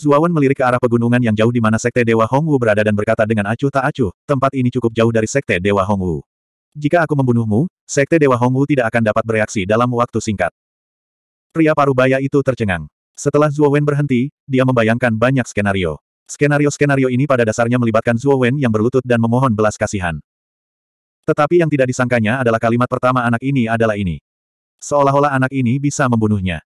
Zuawan melirik ke arah pegunungan yang jauh di mana Sekte Dewa Hongwu berada dan berkata dengan acuh tak acuh, tempat ini cukup jauh dari Sekte Dewa Hongwu. Jika aku membunuhmu, Sekte Dewa Hongwu tidak akan dapat bereaksi dalam waktu singkat. Pria parubaya itu tercengang. Setelah Zuo berhenti, dia membayangkan banyak skenario. Skenario-skenario ini pada dasarnya melibatkan Zuo yang berlutut dan memohon belas kasihan. Tetapi yang tidak disangkanya adalah kalimat pertama anak ini adalah ini. Seolah-olah anak ini bisa membunuhnya.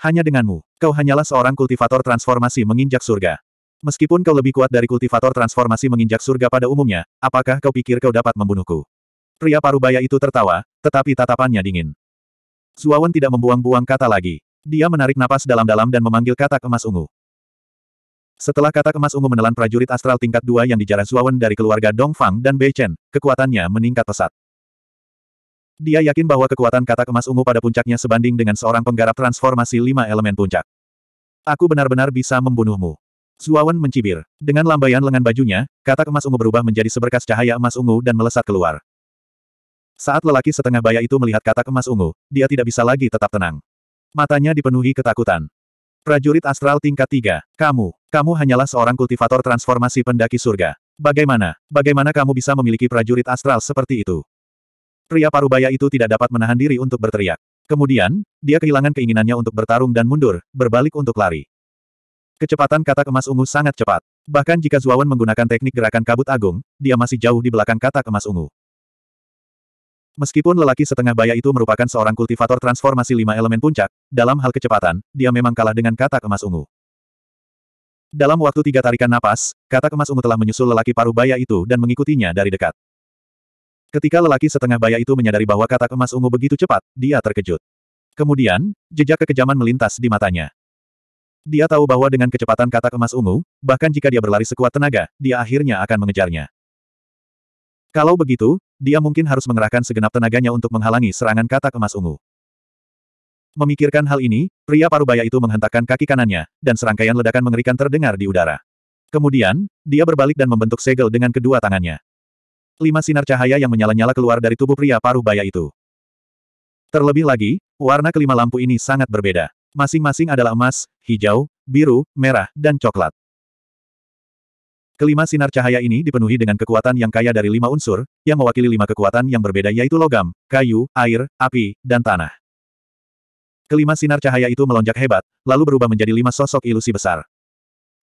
Hanya denganmu, kau hanyalah seorang kultivator transformasi menginjak surga. Meskipun kau lebih kuat dari kultivator transformasi menginjak surga pada umumnya, apakah kau pikir kau dapat membunuhku? Pria parubaya itu tertawa, tetapi tatapannya dingin. Zuawan tidak membuang-buang kata lagi. Dia menarik napas dalam-dalam dan memanggil katak emas ungu. Setelah katak emas ungu menelan prajurit astral tingkat dua yang dijarah Zuawan dari keluarga Dongfang dan Bei Chen, kekuatannya meningkat pesat. Dia yakin bahwa kekuatan katak emas ungu pada puncaknya sebanding dengan seorang penggarap transformasi lima elemen puncak. Aku benar-benar bisa membunuhmu. Zuawan mencibir. Dengan lambaian lengan bajunya, katak emas ungu berubah menjadi seberkas cahaya emas ungu dan melesat keluar. Saat lelaki setengah baya itu melihat katak emas ungu, dia tidak bisa lagi tetap tenang. Matanya dipenuhi ketakutan. Prajurit astral tingkat tiga, kamu, kamu hanyalah seorang kultivator transformasi pendaki surga. Bagaimana, bagaimana kamu bisa memiliki prajurit astral seperti itu? Pria parubaya itu tidak dapat menahan diri untuk berteriak. Kemudian, dia kehilangan keinginannya untuk bertarung dan mundur, berbalik untuk lari. Kecepatan katak emas ungu sangat cepat. Bahkan jika Zuawan menggunakan teknik gerakan kabut agung, dia masih jauh di belakang katak emas ungu. Meskipun lelaki setengah baya itu merupakan seorang kultivator transformasi lima elemen puncak, dalam hal kecepatan, dia memang kalah dengan katak emas ungu. Dalam waktu tiga tarikan napas, katak emas ungu telah menyusul lelaki parubaya itu dan mengikutinya dari dekat. Ketika lelaki setengah baya itu menyadari bahwa katak emas ungu begitu cepat, dia terkejut. Kemudian, jejak kekejaman melintas di matanya. Dia tahu bahwa dengan kecepatan katak emas ungu, bahkan jika dia berlari sekuat tenaga, dia akhirnya akan mengejarnya. Kalau begitu, dia mungkin harus mengerahkan segenap tenaganya untuk menghalangi serangan katak emas ungu. Memikirkan hal ini, pria paruh baya itu menghentakkan kaki kanannya, dan serangkaian ledakan mengerikan terdengar di udara. Kemudian, dia berbalik dan membentuk segel dengan kedua tangannya lima sinar cahaya yang menyala-nyala keluar dari tubuh pria paruh baya itu. Terlebih lagi, warna kelima lampu ini sangat berbeda. Masing-masing adalah emas, hijau, biru, merah, dan coklat. Kelima sinar cahaya ini dipenuhi dengan kekuatan yang kaya dari lima unsur, yang mewakili lima kekuatan yang berbeda yaitu logam, kayu, air, api, dan tanah. Kelima sinar cahaya itu melonjak hebat, lalu berubah menjadi lima sosok ilusi besar.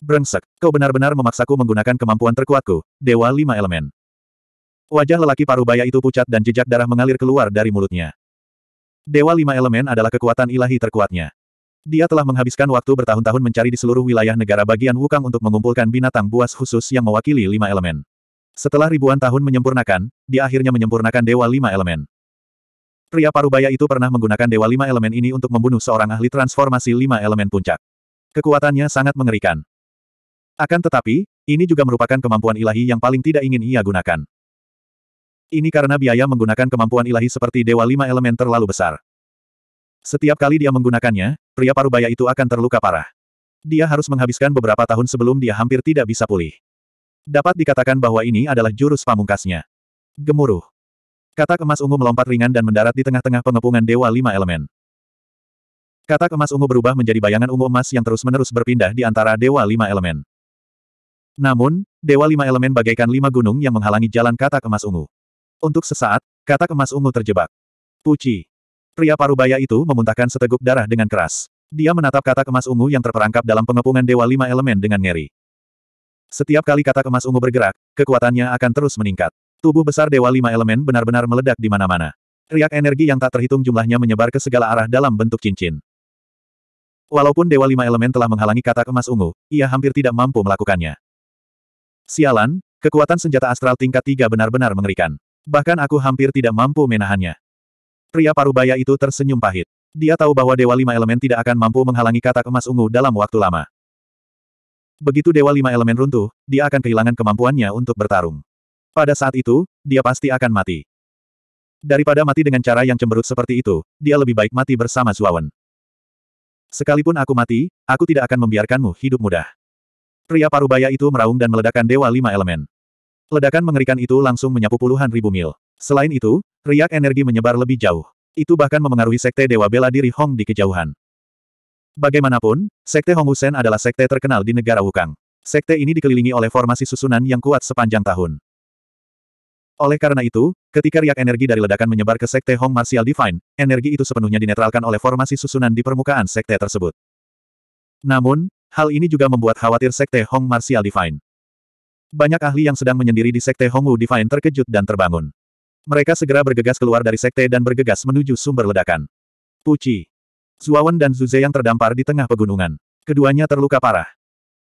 Brengsek, kau benar-benar memaksaku menggunakan kemampuan terkuatku, Dewa Lima Elemen. Wajah lelaki parubaya itu pucat dan jejak darah mengalir keluar dari mulutnya. Dewa lima elemen adalah kekuatan ilahi terkuatnya. Dia telah menghabiskan waktu bertahun-tahun mencari di seluruh wilayah negara bagian Wukang untuk mengumpulkan binatang buas khusus yang mewakili lima elemen. Setelah ribuan tahun menyempurnakan, dia akhirnya menyempurnakan Dewa lima elemen. Pria parubaya itu pernah menggunakan Dewa lima elemen ini untuk membunuh seorang ahli transformasi lima elemen puncak. Kekuatannya sangat mengerikan. Akan tetapi, ini juga merupakan kemampuan ilahi yang paling tidak ingin ia gunakan. Ini karena biaya menggunakan kemampuan ilahi seperti Dewa Lima Elemen terlalu besar. Setiap kali dia menggunakannya, pria parubaya itu akan terluka parah. Dia harus menghabiskan beberapa tahun sebelum dia hampir tidak bisa pulih. Dapat dikatakan bahwa ini adalah jurus pamungkasnya. Gemuruh. Katak emas ungu melompat ringan dan mendarat di tengah-tengah pengepungan Dewa Lima Elemen. Katak emas ungu berubah menjadi bayangan ungu emas yang terus-menerus berpindah di antara Dewa Lima Elemen. Namun, Dewa Lima Elemen bagaikan lima gunung yang menghalangi jalan katak emas ungu. Untuk sesaat, katak emas ungu terjebak. Puci. Pria parubaya itu memuntahkan seteguk darah dengan keras. Dia menatap katak emas ungu yang terperangkap dalam pengepungan Dewa Lima Elemen dengan ngeri. Setiap kali katak emas ungu bergerak, kekuatannya akan terus meningkat. Tubuh besar Dewa Lima Elemen benar-benar meledak di mana-mana. Riak energi yang tak terhitung jumlahnya menyebar ke segala arah dalam bentuk cincin. Walaupun Dewa Lima Elemen telah menghalangi katak emas ungu, ia hampir tidak mampu melakukannya. Sialan, kekuatan senjata astral tingkat tiga benar-benar mengerikan. Bahkan aku hampir tidak mampu menahannya. Pria parubaya itu tersenyum pahit. Dia tahu bahwa Dewa Lima Elemen tidak akan mampu menghalangi katak emas ungu dalam waktu lama. Begitu Dewa Lima Elemen runtuh, dia akan kehilangan kemampuannya untuk bertarung. Pada saat itu, dia pasti akan mati. Daripada mati dengan cara yang cemberut seperti itu, dia lebih baik mati bersama Zuawan. Sekalipun aku mati, aku tidak akan membiarkanmu hidup mudah. Pria parubaya itu meraung dan meledakkan Dewa Lima Elemen. Ledakan mengerikan itu langsung menyapu puluhan ribu mil. Selain itu, riak energi menyebar lebih jauh. Itu bahkan memengaruhi sekte Dewa Bela Diri Hong di kejauhan. Bagaimanapun, sekte Hong Wusen adalah sekte terkenal di negara Wukang. Sekte ini dikelilingi oleh formasi susunan yang kuat sepanjang tahun. Oleh karena itu, ketika riak energi dari ledakan menyebar ke sekte Hong Martial Divine, energi itu sepenuhnya dinetralkan oleh formasi susunan di permukaan sekte tersebut. Namun, hal ini juga membuat khawatir sekte Hong Martial Divine. Banyak ahli yang sedang menyendiri di Sekte Hongwu Divine terkejut dan terbangun. Mereka segera bergegas keluar dari Sekte dan bergegas menuju sumber ledakan. Puci. Zuawan dan Zuze yang terdampar di tengah pegunungan. Keduanya terluka parah.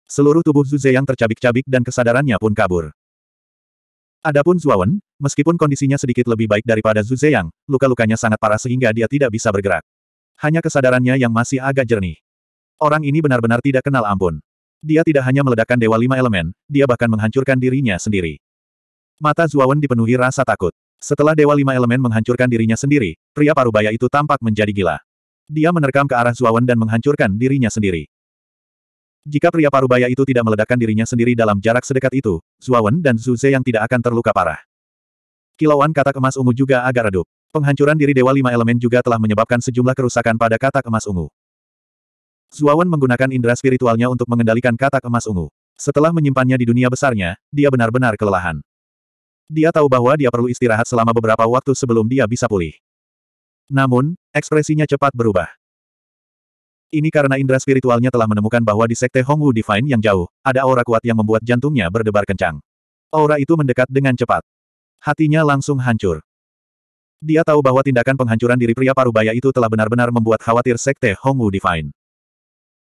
Seluruh tubuh Zuze yang tercabik-cabik dan kesadarannya pun kabur. Adapun Zuawan, meskipun kondisinya sedikit lebih baik daripada Zuze yang luka-lukanya sangat parah sehingga dia tidak bisa bergerak. Hanya kesadarannya yang masih agak jernih. Orang ini benar-benar tidak kenal ampun. Dia tidak hanya meledakkan dewa lima elemen, dia bahkan menghancurkan dirinya sendiri. Mata Zuawan dipenuhi rasa takut. Setelah dewa lima elemen menghancurkan dirinya sendiri, pria parubaya itu tampak menjadi gila. Dia menerkam ke arah Zuawan dan menghancurkan dirinya sendiri. Jika pria parubaya itu tidak meledakkan dirinya sendiri dalam jarak sedekat itu, Zuawan dan Zuze yang tidak akan terluka parah. Kilauan katak emas ungu juga agak redup. Penghancuran diri Dewa Lima Elemen juga telah menyebabkan sejumlah kerusakan pada katak emas ungu. Zuawan menggunakan indera spiritualnya untuk mengendalikan katak emas ungu. Setelah menyimpannya di dunia besarnya, dia benar-benar kelelahan. Dia tahu bahwa dia perlu istirahat selama beberapa waktu sebelum dia bisa pulih. Namun, ekspresinya cepat berubah. Ini karena indera spiritualnya telah menemukan bahwa di sekte Hongwu Divine yang jauh, ada aura kuat yang membuat jantungnya berdebar kencang. Aura itu mendekat dengan cepat. Hatinya langsung hancur. Dia tahu bahwa tindakan penghancuran diri pria parubaya itu telah benar-benar membuat khawatir sekte Hongwu Divine.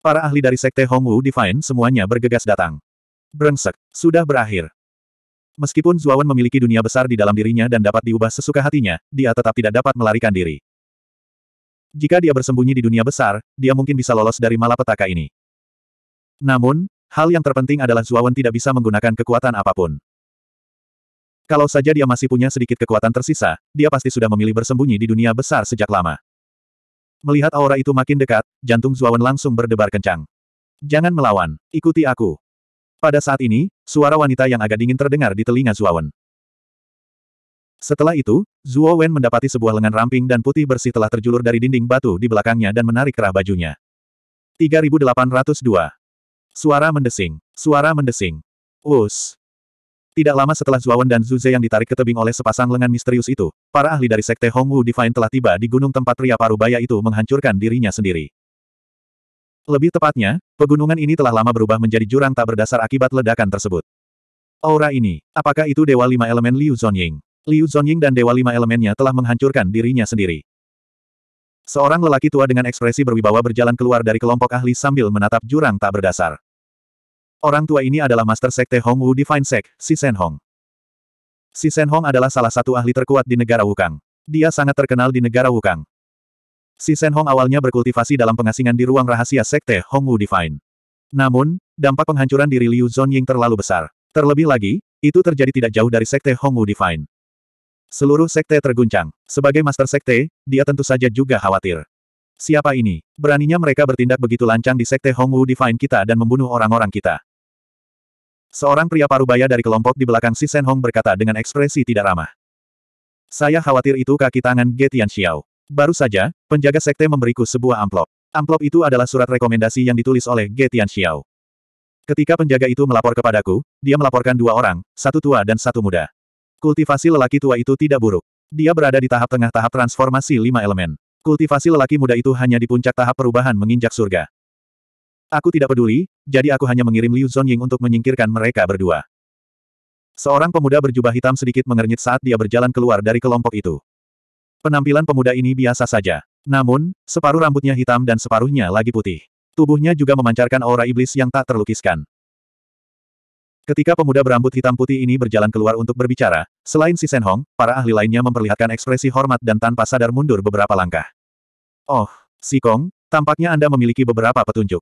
Para ahli dari Sekte Hongwu Divine semuanya bergegas datang. Brengsek, sudah berakhir. Meskipun Zuawan memiliki dunia besar di dalam dirinya dan dapat diubah sesuka hatinya, dia tetap tidak dapat melarikan diri. Jika dia bersembunyi di dunia besar, dia mungkin bisa lolos dari malapetaka ini. Namun, hal yang terpenting adalah Zuawan tidak bisa menggunakan kekuatan apapun. Kalau saja dia masih punya sedikit kekuatan tersisa, dia pasti sudah memilih bersembunyi di dunia besar sejak lama. Melihat aura itu makin dekat, jantung Zuawan langsung berdebar kencang. Jangan melawan, ikuti aku. Pada saat ini, suara wanita yang agak dingin terdengar di telinga Zuawan. Setelah itu, Zuo Wen mendapati sebuah lengan ramping dan putih bersih telah terjulur dari dinding batu di belakangnya dan menarik kerah bajunya. 3802. Suara mendesing. Suara mendesing. Us. Tidak lama setelah Zuawan dan Zuze yang ditarik ke tebing oleh sepasang lengan misterius itu, para ahli dari Sekte Hongwu Divine telah tiba di gunung tempat pria parubaya itu menghancurkan dirinya sendiri. Lebih tepatnya, pegunungan ini telah lama berubah menjadi jurang tak berdasar akibat ledakan tersebut. Aura ini, apakah itu Dewa Lima Elemen Liu Zonying? Liu Zonying dan Dewa Lima Elemennya telah menghancurkan dirinya sendiri. Seorang lelaki tua dengan ekspresi berwibawa berjalan keluar dari kelompok ahli sambil menatap jurang tak berdasar. Orang tua ini adalah Master Sekte Hongwu Divine Sek, Si Sen Hong. Si Sen Hong adalah salah satu ahli terkuat di negara Wukang. Dia sangat terkenal di negara Wukang. Si Sen Hong awalnya berkultivasi dalam pengasingan di ruang rahasia Sekte Hongwu Divine. Namun, dampak penghancuran diri Liu Zhongying terlalu besar. Terlebih lagi, itu terjadi tidak jauh dari Sekte Hongwu Divine. Seluruh Sekte terguncang. Sebagai Master Sekte, dia tentu saja juga khawatir. Siapa ini? Beraninya mereka bertindak begitu lancang di Sekte Hongwu Divine kita dan membunuh orang-orang kita. Seorang pria parubaya dari kelompok di belakang si Sen Hong berkata dengan ekspresi tidak ramah. Saya khawatir itu kaki tangan Ge Tian Xiao. Baru saja, penjaga sekte memberiku sebuah amplop. Amplop itu adalah surat rekomendasi yang ditulis oleh Ge Tian Xiao. Ketika penjaga itu melapor kepadaku, dia melaporkan dua orang, satu tua dan satu muda. Kultivasi lelaki tua itu tidak buruk. Dia berada di tahap tengah tahap transformasi lima elemen. Kultivasi lelaki muda itu hanya di puncak tahap perubahan menginjak surga. Aku tidak peduli, jadi aku hanya mengirim Liu Zongying untuk menyingkirkan mereka berdua. Seorang pemuda berjubah hitam sedikit mengernyit saat dia berjalan keluar dari kelompok itu. Penampilan pemuda ini biasa saja. Namun, separuh rambutnya hitam dan separuhnya lagi putih. Tubuhnya juga memancarkan aura iblis yang tak terlukiskan. Ketika pemuda berambut hitam putih ini berjalan keluar untuk berbicara, selain si Sen Hong, para ahli lainnya memperlihatkan ekspresi hormat dan tanpa sadar mundur beberapa langkah. Oh, Si Kong, tampaknya Anda memiliki beberapa petunjuk.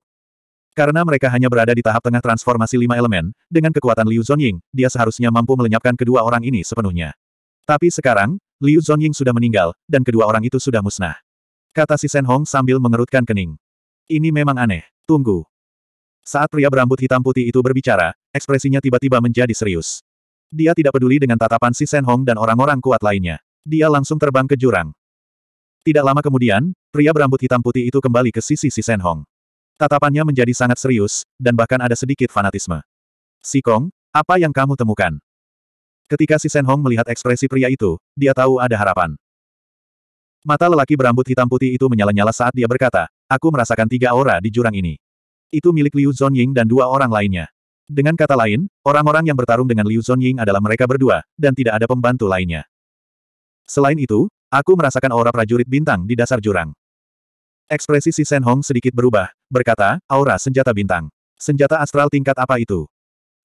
Karena mereka hanya berada di tahap tengah transformasi lima elemen, dengan kekuatan Liu Zonying, dia seharusnya mampu melenyapkan kedua orang ini sepenuhnya. Tapi sekarang, Liu Zonying sudah meninggal, dan kedua orang itu sudah musnah. Kata si Shen Hong sambil mengerutkan kening. Ini memang aneh. Tunggu. Saat pria berambut hitam putih itu berbicara, ekspresinya tiba-tiba menjadi serius. Dia tidak peduli dengan tatapan si Shen Hong dan orang-orang kuat lainnya. Dia langsung terbang ke jurang. Tidak lama kemudian, pria berambut hitam putih itu kembali ke sisi si Shen Hong. Tatapannya menjadi sangat serius, dan bahkan ada sedikit fanatisme. Si Kong, apa yang kamu temukan? Ketika si Sen Hong melihat ekspresi pria itu, dia tahu ada harapan. Mata lelaki berambut hitam putih itu menyala-nyala saat dia berkata, aku merasakan tiga aura di jurang ini. Itu milik Liu Zhongying dan dua orang lainnya. Dengan kata lain, orang-orang yang bertarung dengan Liu Zhongying adalah mereka berdua, dan tidak ada pembantu lainnya. Selain itu, aku merasakan aura prajurit bintang di dasar jurang. Ekspresi si Shen Hong sedikit berubah, berkata, aura senjata bintang. Senjata astral tingkat apa itu?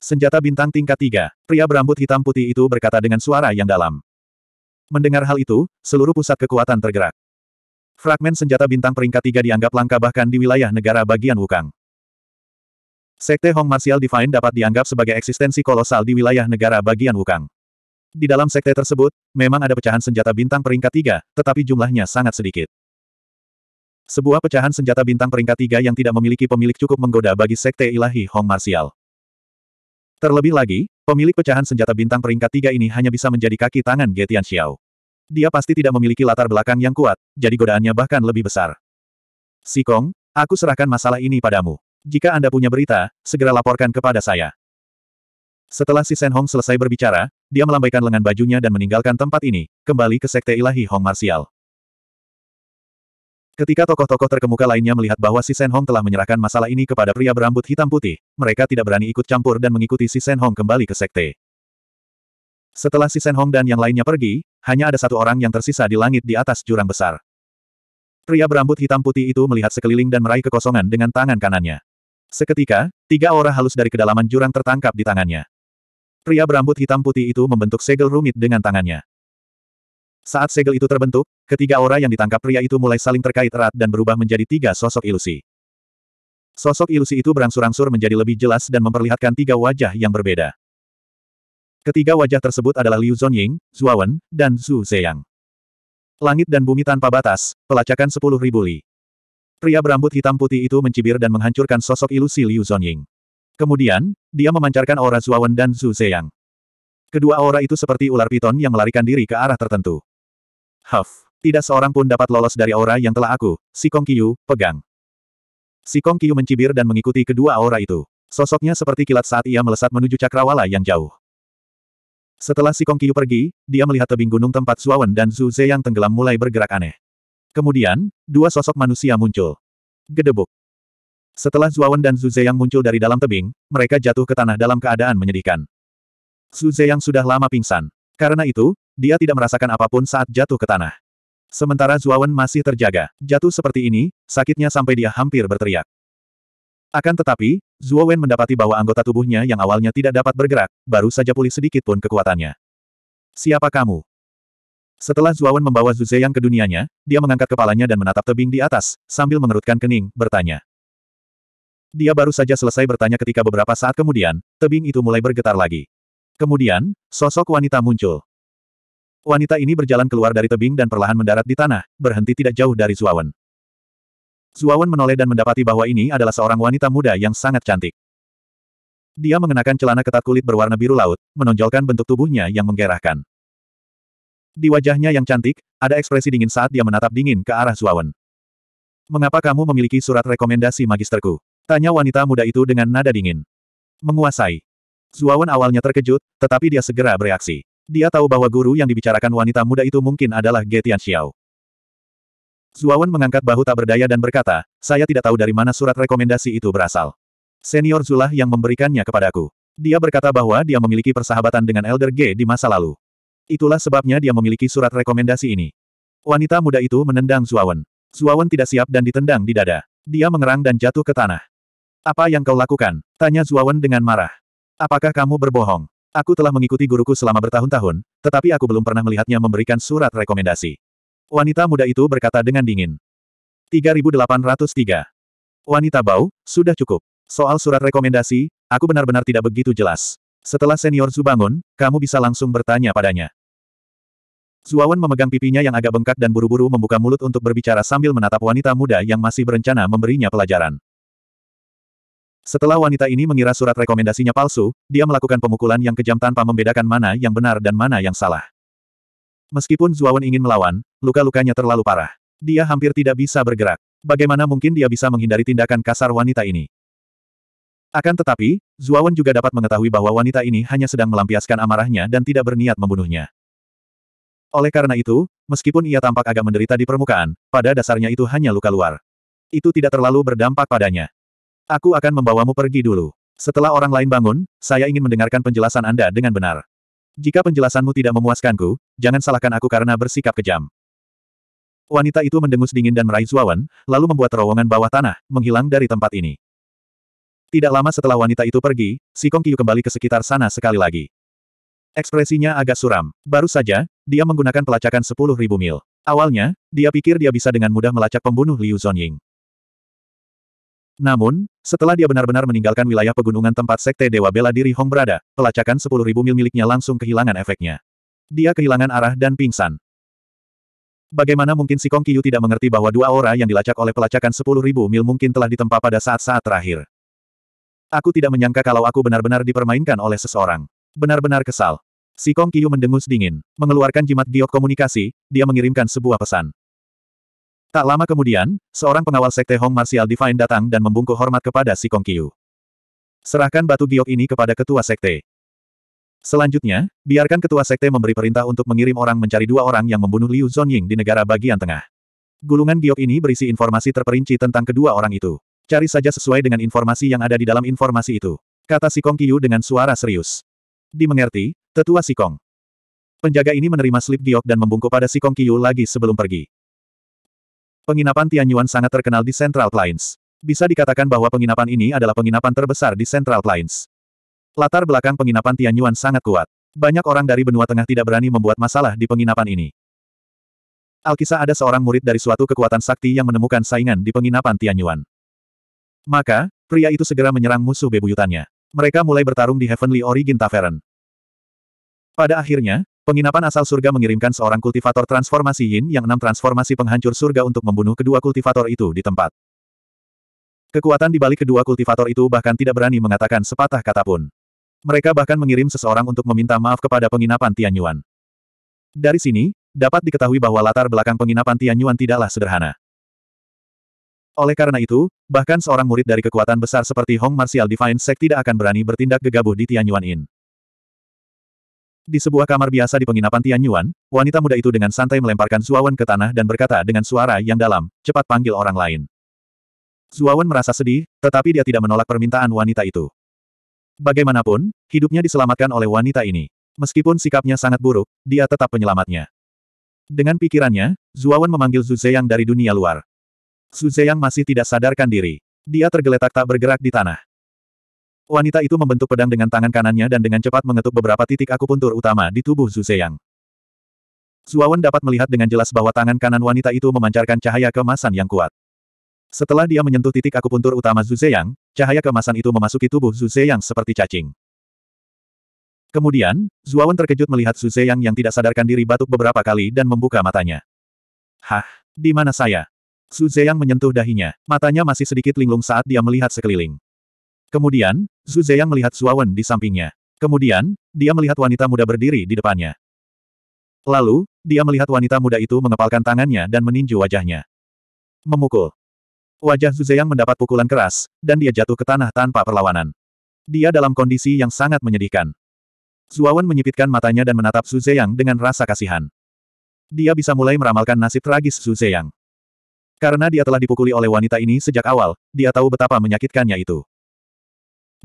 Senjata bintang tingkat tiga. Pria berambut hitam putih itu berkata dengan suara yang dalam. Mendengar hal itu, seluruh pusat kekuatan tergerak. Fragmen senjata bintang peringkat tiga dianggap langka bahkan di wilayah negara bagian Wukang. Sekte Hong Martial Divine dapat dianggap sebagai eksistensi kolosal di wilayah negara bagian Wukang. Di dalam sekte tersebut, memang ada pecahan senjata bintang peringkat tiga, tetapi jumlahnya sangat sedikit. Sebuah pecahan senjata bintang peringkat tiga yang tidak memiliki pemilik cukup menggoda bagi Sekte Ilahi Hong Martial. Terlebih lagi, pemilik pecahan senjata bintang peringkat tiga ini hanya bisa menjadi kaki tangan Getian Xiao. Dia pasti tidak memiliki latar belakang yang kuat, jadi godaannya bahkan lebih besar. Si Kong, aku serahkan masalah ini padamu. Jika Anda punya berita, segera laporkan kepada saya. Setelah si Sen Hong selesai berbicara, dia melambaikan lengan bajunya dan meninggalkan tempat ini, kembali ke Sekte Ilahi Hong Martial. Ketika tokoh-tokoh terkemuka lainnya melihat bahwa si Shen Hong telah menyerahkan masalah ini kepada pria berambut hitam putih, mereka tidak berani ikut campur dan mengikuti si Shen Hong kembali ke sekte. Setelah si Shen Hong dan yang lainnya pergi, hanya ada satu orang yang tersisa di langit di atas jurang besar. Pria berambut hitam putih itu melihat sekeliling dan meraih kekosongan dengan tangan kanannya. Seketika, tiga aura halus dari kedalaman jurang tertangkap di tangannya. Pria berambut hitam putih itu membentuk segel rumit dengan tangannya. Saat segel itu terbentuk, ketiga aura yang ditangkap pria itu mulai saling terkait erat dan berubah menjadi tiga sosok ilusi. Sosok ilusi itu berangsur-angsur menjadi lebih jelas dan memperlihatkan tiga wajah yang berbeda. Ketiga wajah tersebut adalah Liu Zonying, Wen, dan Zhu Zeyang. Langit dan bumi tanpa batas, pelacakan sepuluh ribu li. Pria berambut hitam putih itu mencibir dan menghancurkan sosok ilusi Liu Zhongying. Kemudian, dia memancarkan aura Wen dan Zhu Zeyang. Kedua aura itu seperti ular piton yang melarikan diri ke arah tertentu. Huff. Tidak seorang pun dapat lolos dari aura yang telah aku, si Kong Kiyu, pegang. Si Kong Kiyu mencibir dan mengikuti kedua aura itu. Sosoknya seperti kilat saat ia melesat menuju cakrawala yang jauh. Setelah si Kong Kiyu pergi, dia melihat tebing gunung tempat Suawan dan Zhu Ze yang tenggelam mulai bergerak aneh. Kemudian, dua sosok manusia muncul. Gedebuk. Setelah Zuawan dan Zuze yang muncul dari dalam tebing, mereka jatuh ke tanah dalam keadaan menyedihkan. Zuze yang sudah lama pingsan. Karena itu, dia tidak merasakan apapun saat jatuh ke tanah. Sementara Zuawan masih terjaga. Jatuh seperti ini, sakitnya sampai dia hampir berteriak. Akan tetapi, Zuowen mendapati bahwa anggota tubuhnya yang awalnya tidak dapat bergerak, baru saja pulih sedikit pun kekuatannya. Siapa kamu? Setelah Zuawan membawa Zeyang ke dunianya, dia mengangkat kepalanya dan menatap tebing di atas, sambil mengerutkan kening, bertanya. Dia baru saja selesai bertanya ketika beberapa saat kemudian, tebing itu mulai bergetar lagi. Kemudian, sosok wanita muncul. Wanita ini berjalan keluar dari tebing dan perlahan mendarat di tanah, berhenti tidak jauh dari Zuawan. Zuawan menoleh dan mendapati bahwa ini adalah seorang wanita muda yang sangat cantik. Dia mengenakan celana ketat kulit berwarna biru laut, menonjolkan bentuk tubuhnya yang menggerahkan. Di wajahnya yang cantik, ada ekspresi dingin saat dia menatap dingin ke arah Zuawan. Mengapa kamu memiliki surat rekomendasi magisterku? Tanya wanita muda itu dengan nada dingin. Menguasai. Zuawan awalnya terkejut, tetapi dia segera bereaksi. Dia tahu bahwa guru yang dibicarakan wanita muda itu mungkin adalah Getian Xiao. Zuawan mengangkat bahu tak berdaya dan berkata, saya tidak tahu dari mana surat rekomendasi itu berasal. Senior Zulah yang memberikannya kepadaku. Dia berkata bahwa dia memiliki persahabatan dengan Elder G di masa lalu. Itulah sebabnya dia memiliki surat rekomendasi ini. Wanita muda itu menendang Zuawan. Zuawan tidak siap dan ditendang di dada. Dia mengerang dan jatuh ke tanah. Apa yang kau lakukan? Tanya Zuawan dengan marah. Apakah kamu berbohong? Aku telah mengikuti guruku selama bertahun-tahun, tetapi aku belum pernah melihatnya memberikan surat rekomendasi. Wanita muda itu berkata dengan dingin. 3803. Wanita bau, sudah cukup. Soal surat rekomendasi, aku benar-benar tidak begitu jelas. Setelah senior Zhu bangun, kamu bisa langsung bertanya padanya. Zuawan memegang pipinya yang agak bengkak dan buru-buru membuka mulut untuk berbicara sambil menatap wanita muda yang masih berencana memberinya pelajaran. Setelah wanita ini mengira surat rekomendasinya palsu, dia melakukan pemukulan yang kejam tanpa membedakan mana yang benar dan mana yang salah. Meskipun Zuawan ingin melawan, luka-lukanya terlalu parah. Dia hampir tidak bisa bergerak. Bagaimana mungkin dia bisa menghindari tindakan kasar wanita ini? Akan tetapi, Zuawan juga dapat mengetahui bahwa wanita ini hanya sedang melampiaskan amarahnya dan tidak berniat membunuhnya. Oleh karena itu, meskipun ia tampak agak menderita di permukaan, pada dasarnya itu hanya luka luar. Itu tidak terlalu berdampak padanya. Aku akan membawamu pergi dulu. Setelah orang lain bangun, saya ingin mendengarkan penjelasan Anda dengan benar. Jika penjelasanmu tidak memuaskanku, jangan salahkan aku karena bersikap kejam. Wanita itu mendengus dingin dan meraih Zuawan, lalu membuat terowongan bawah tanah, menghilang dari tempat ini. Tidak lama setelah wanita itu pergi, si Kong Kiyu kembali ke sekitar sana sekali lagi. Ekspresinya agak suram. Baru saja, dia menggunakan pelacakan 10.000 mil. Awalnya, dia pikir dia bisa dengan mudah melacak pembunuh Liu Zonying. Namun, setelah dia benar-benar meninggalkan wilayah pegunungan tempat Sekte Dewa Bela Diri Hong berada, pelacakan 10.000 mil miliknya langsung kehilangan efeknya. Dia kehilangan arah dan pingsan. Bagaimana mungkin si Kong Kiyu tidak mengerti bahwa dua aura yang dilacak oleh pelacakan 10.000 mil mungkin telah ditempa pada saat-saat terakhir. Aku tidak menyangka kalau aku benar-benar dipermainkan oleh seseorang. Benar-benar kesal. Si Kong Kiyu mendengus dingin. Mengeluarkan jimat giok komunikasi, dia mengirimkan sebuah pesan. Tak lama kemudian, seorang pengawal sekte Hong Martial Divine datang dan membungkuk hormat kepada si Kong Qiu. Serahkan batu giok ini kepada ketua sekte. Selanjutnya, biarkan ketua sekte memberi perintah untuk mengirim orang mencari dua orang yang membunuh Liu Zhongying di negara bagian tengah. Gulungan giok ini berisi informasi terperinci tentang kedua orang itu. Cari saja sesuai dengan informasi yang ada di dalam informasi itu. Kata si Kong Qiu dengan suara serius. Dimengerti, tetua si Kong. Penjaga ini menerima slip giok dan membungkuk pada si Kong Qiu lagi sebelum pergi. Penginapan Tianyuan sangat terkenal di Central Plains. Bisa dikatakan bahwa penginapan ini adalah penginapan terbesar di Central Plains. Latar belakang penginapan Tianyuan sangat kuat. Banyak orang dari benua tengah tidak berani membuat masalah di penginapan ini. Alkisah ada seorang murid dari suatu kekuatan sakti yang menemukan saingan di penginapan Tianyuan. Maka, pria itu segera menyerang musuh bebuyutannya. Mereka mulai bertarung di Heavenly Origin Tavern. Pada akhirnya, Penginapan asal surga mengirimkan seorang kultivator transformasi yin yang enam transformasi penghancur surga untuk membunuh kedua kultivator itu di tempat. Kekuatan di balik kedua kultivator itu bahkan tidak berani mengatakan sepatah kata pun. Mereka bahkan mengirim seseorang untuk meminta maaf kepada penginapan Tianyuan. Dari sini, dapat diketahui bahwa latar belakang penginapan Tianyuan tidaklah sederhana. Oleh karena itu, bahkan seorang murid dari kekuatan besar seperti Hong Martial Divine Sect tidak akan berani bertindak gegabah di Tianyuan Inn. Di sebuah kamar biasa di penginapan Tian Yuan, wanita muda itu dengan santai melemparkan Zuawan ke tanah dan berkata dengan suara yang dalam, cepat panggil orang lain. Zuawan merasa sedih, tetapi dia tidak menolak permintaan wanita itu. Bagaimanapun, hidupnya diselamatkan oleh wanita ini. Meskipun sikapnya sangat buruk, dia tetap penyelamatnya. Dengan pikirannya, Zuawan memanggil Zhu Zeyang dari dunia luar. Zhu Zeyang masih tidak sadarkan diri. Dia tergeletak tak bergerak di tanah. Wanita itu membentuk pedang dengan tangan kanannya dan dengan cepat mengetuk beberapa titik akupuntur utama di tubuh Zhu Zeyang. Zuawan dapat melihat dengan jelas bahwa tangan kanan wanita itu memancarkan cahaya kemasan yang kuat. Setelah dia menyentuh titik akupuntur utama Zhu Zeyang, cahaya kemasan itu memasuki tubuh Zhu Zeyang seperti cacing. Kemudian, Zuawan terkejut melihat Zhu Zeyang yang tidak sadarkan diri batuk beberapa kali dan membuka matanya. Hah, di mana saya? Zhu Zeyang menyentuh dahinya, matanya masih sedikit linglung saat dia melihat sekeliling. Kemudian, Zhu Zeyang melihat Suawen di sampingnya. Kemudian, dia melihat wanita muda berdiri di depannya. Lalu, dia melihat wanita muda itu mengepalkan tangannya dan meninju wajahnya. Memukul. Wajah Zhu Zeyang mendapat pukulan keras, dan dia jatuh ke tanah tanpa perlawanan. Dia dalam kondisi yang sangat menyedihkan. Zuawan menyipitkan matanya dan menatap Zhu Zeyang dengan rasa kasihan. Dia bisa mulai meramalkan nasib tragis Zhu Zeyang. Karena dia telah dipukuli oleh wanita ini sejak awal, dia tahu betapa menyakitkannya itu.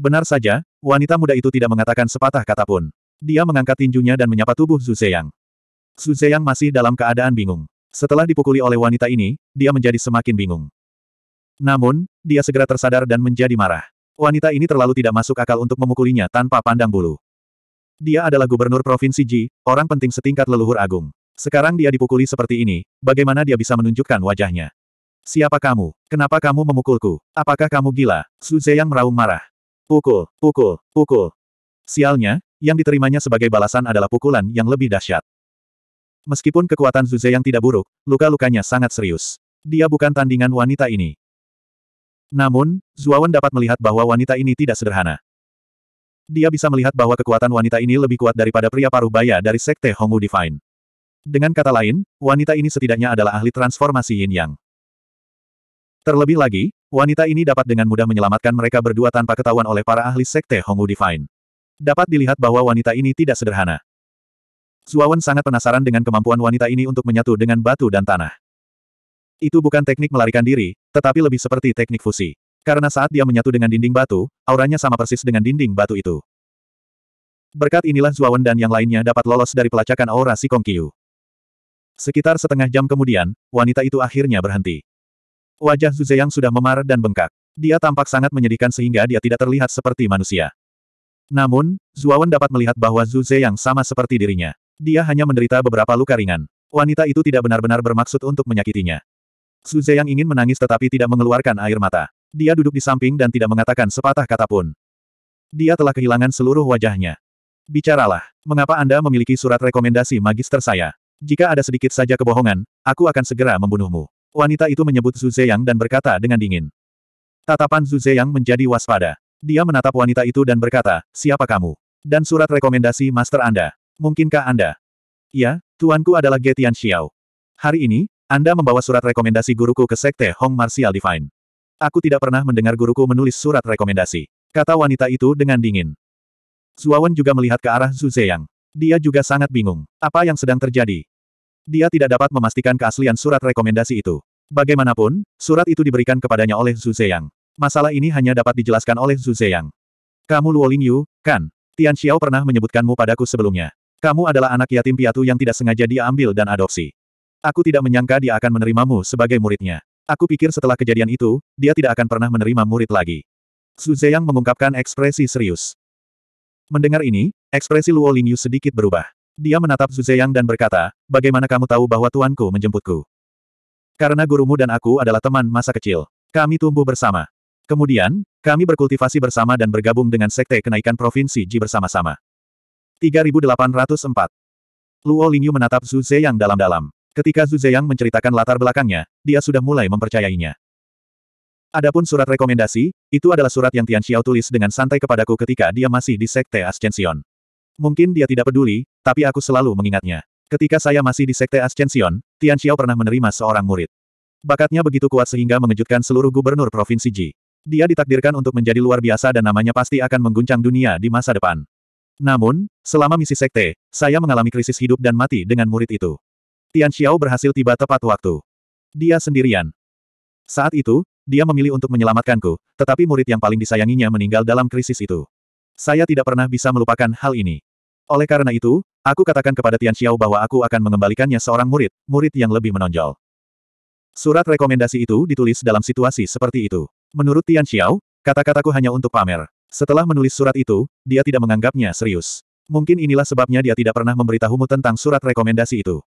Benar saja, wanita muda itu tidak mengatakan sepatah kata pun. Dia mengangkat tinjunya dan menyapa tubuh Zhu Zeyang. Zhu Zeyang masih dalam keadaan bingung. Setelah dipukuli oleh wanita ini, dia menjadi semakin bingung. Namun, dia segera tersadar dan menjadi marah. Wanita ini terlalu tidak masuk akal untuk memukulinya tanpa pandang bulu. Dia adalah gubernur Provinsi Ji, orang penting setingkat leluhur agung. Sekarang dia dipukuli seperti ini, bagaimana dia bisa menunjukkan wajahnya? Siapa kamu? Kenapa kamu memukulku? Apakah kamu gila? Su Zeyang meraung marah. Pukul, pukul, pukul. Sialnya, yang diterimanya sebagai balasan adalah pukulan yang lebih dahsyat. Meskipun kekuatan Zuze yang tidak buruk, luka-lukanya sangat serius. Dia bukan tandingan wanita ini. Namun, Zuawan dapat melihat bahwa wanita ini tidak sederhana. Dia bisa melihat bahwa kekuatan wanita ini lebih kuat daripada pria paruh baya dari Sekte Hongwu Divine. Dengan kata lain, wanita ini setidaknya adalah ahli transformasi yin yang. Terlebih lagi, wanita ini dapat dengan mudah menyelamatkan mereka berdua tanpa ketahuan oleh para ahli sekte Hongwu Divine. Dapat dilihat bahwa wanita ini tidak sederhana. Zuawan sangat penasaran dengan kemampuan wanita ini untuk menyatu dengan batu dan tanah. Itu bukan teknik melarikan diri, tetapi lebih seperti teknik fusi. Karena saat dia menyatu dengan dinding batu, auranya sama persis dengan dinding batu itu. Berkat inilah Zuawan dan yang lainnya dapat lolos dari pelacakan aura si Kongkiu. Sekitar setengah jam kemudian, wanita itu akhirnya berhenti. Wajah yang sudah memar dan bengkak. Dia tampak sangat menyedihkan sehingga dia tidak terlihat seperti manusia. Namun, Zuawan dapat melihat bahwa yang sama seperti dirinya. Dia hanya menderita beberapa luka ringan. Wanita itu tidak benar-benar bermaksud untuk menyakitinya. yang ingin menangis tetapi tidak mengeluarkan air mata. Dia duduk di samping dan tidak mengatakan sepatah kata pun. Dia telah kehilangan seluruh wajahnya. Bicaralah, mengapa Anda memiliki surat rekomendasi magister saya? Jika ada sedikit saja kebohongan, aku akan segera membunuhmu. Wanita itu menyebut Zhu Zeyang dan berkata dengan dingin. Tatapan Zhu Zeyang menjadi waspada. Dia menatap wanita itu dan berkata, siapa kamu? Dan surat rekomendasi master Anda. Mungkinkah Anda? Ya, tuanku adalah Getian Xiao. Hari ini, Anda membawa surat rekomendasi guruku ke Sekte Hong Martial Divine. Aku tidak pernah mendengar guruku menulis surat rekomendasi. Kata wanita itu dengan dingin. Zuawan juga melihat ke arah Zhu Zeyang. Dia juga sangat bingung. Apa yang sedang terjadi? dia tidak dapat memastikan keaslian surat rekomendasi itu. Bagaimanapun, surat itu diberikan kepadanya oleh Zhu Zeyang. Masalah ini hanya dapat dijelaskan oleh Zhu Zeyang. Kamu Luo Lingyu, kan? Tian Xiao pernah menyebutkanmu padaku sebelumnya. Kamu adalah anak yatim piatu yang tidak sengaja dia ambil dan adopsi. Aku tidak menyangka dia akan menerimamu sebagai muridnya. Aku pikir setelah kejadian itu, dia tidak akan pernah menerima murid lagi. Su Zeyang mengungkapkan ekspresi serius. Mendengar ini, ekspresi Luo Lingyu sedikit berubah. Dia menatap Zuzeyang dan berkata, bagaimana kamu tahu bahwa tuanku menjemputku? Karena gurumu dan aku adalah teman masa kecil. Kami tumbuh bersama. Kemudian, kami berkultivasi bersama dan bergabung dengan Sekte Kenaikan Provinsi Ji bersama-sama. 3804 Luo Lingyu menatap Zhu Zeyang dalam-dalam. Ketika Zhu Zeyang menceritakan latar belakangnya, dia sudah mulai mempercayainya. Adapun surat rekomendasi, itu adalah surat yang Tian Xiao tulis dengan santai kepadaku ketika dia masih di Sekte Ascension. Mungkin dia tidak peduli, tapi aku selalu mengingatnya. Ketika saya masih di Sekte Ascension, Tian Xiao pernah menerima seorang murid. Bakatnya begitu kuat sehingga mengejutkan seluruh gubernur Provinsi Ji. Dia ditakdirkan untuk menjadi luar biasa dan namanya pasti akan mengguncang dunia di masa depan. Namun, selama misi Sekte, saya mengalami krisis hidup dan mati dengan murid itu. Tian Xiao berhasil tiba tepat waktu. Dia sendirian. Saat itu, dia memilih untuk menyelamatkanku, tetapi murid yang paling disayanginya meninggal dalam krisis itu. Saya tidak pernah bisa melupakan hal ini. Oleh karena itu, aku katakan kepada Tian Xiao bahwa aku akan mengembalikannya seorang murid, murid yang lebih menonjol. Surat rekomendasi itu ditulis dalam situasi seperti itu. Menurut Tian Xiao, kata-kataku hanya untuk pamer. Setelah menulis surat itu, dia tidak menganggapnya serius. Mungkin inilah sebabnya dia tidak pernah memberitahumu tentang surat rekomendasi itu.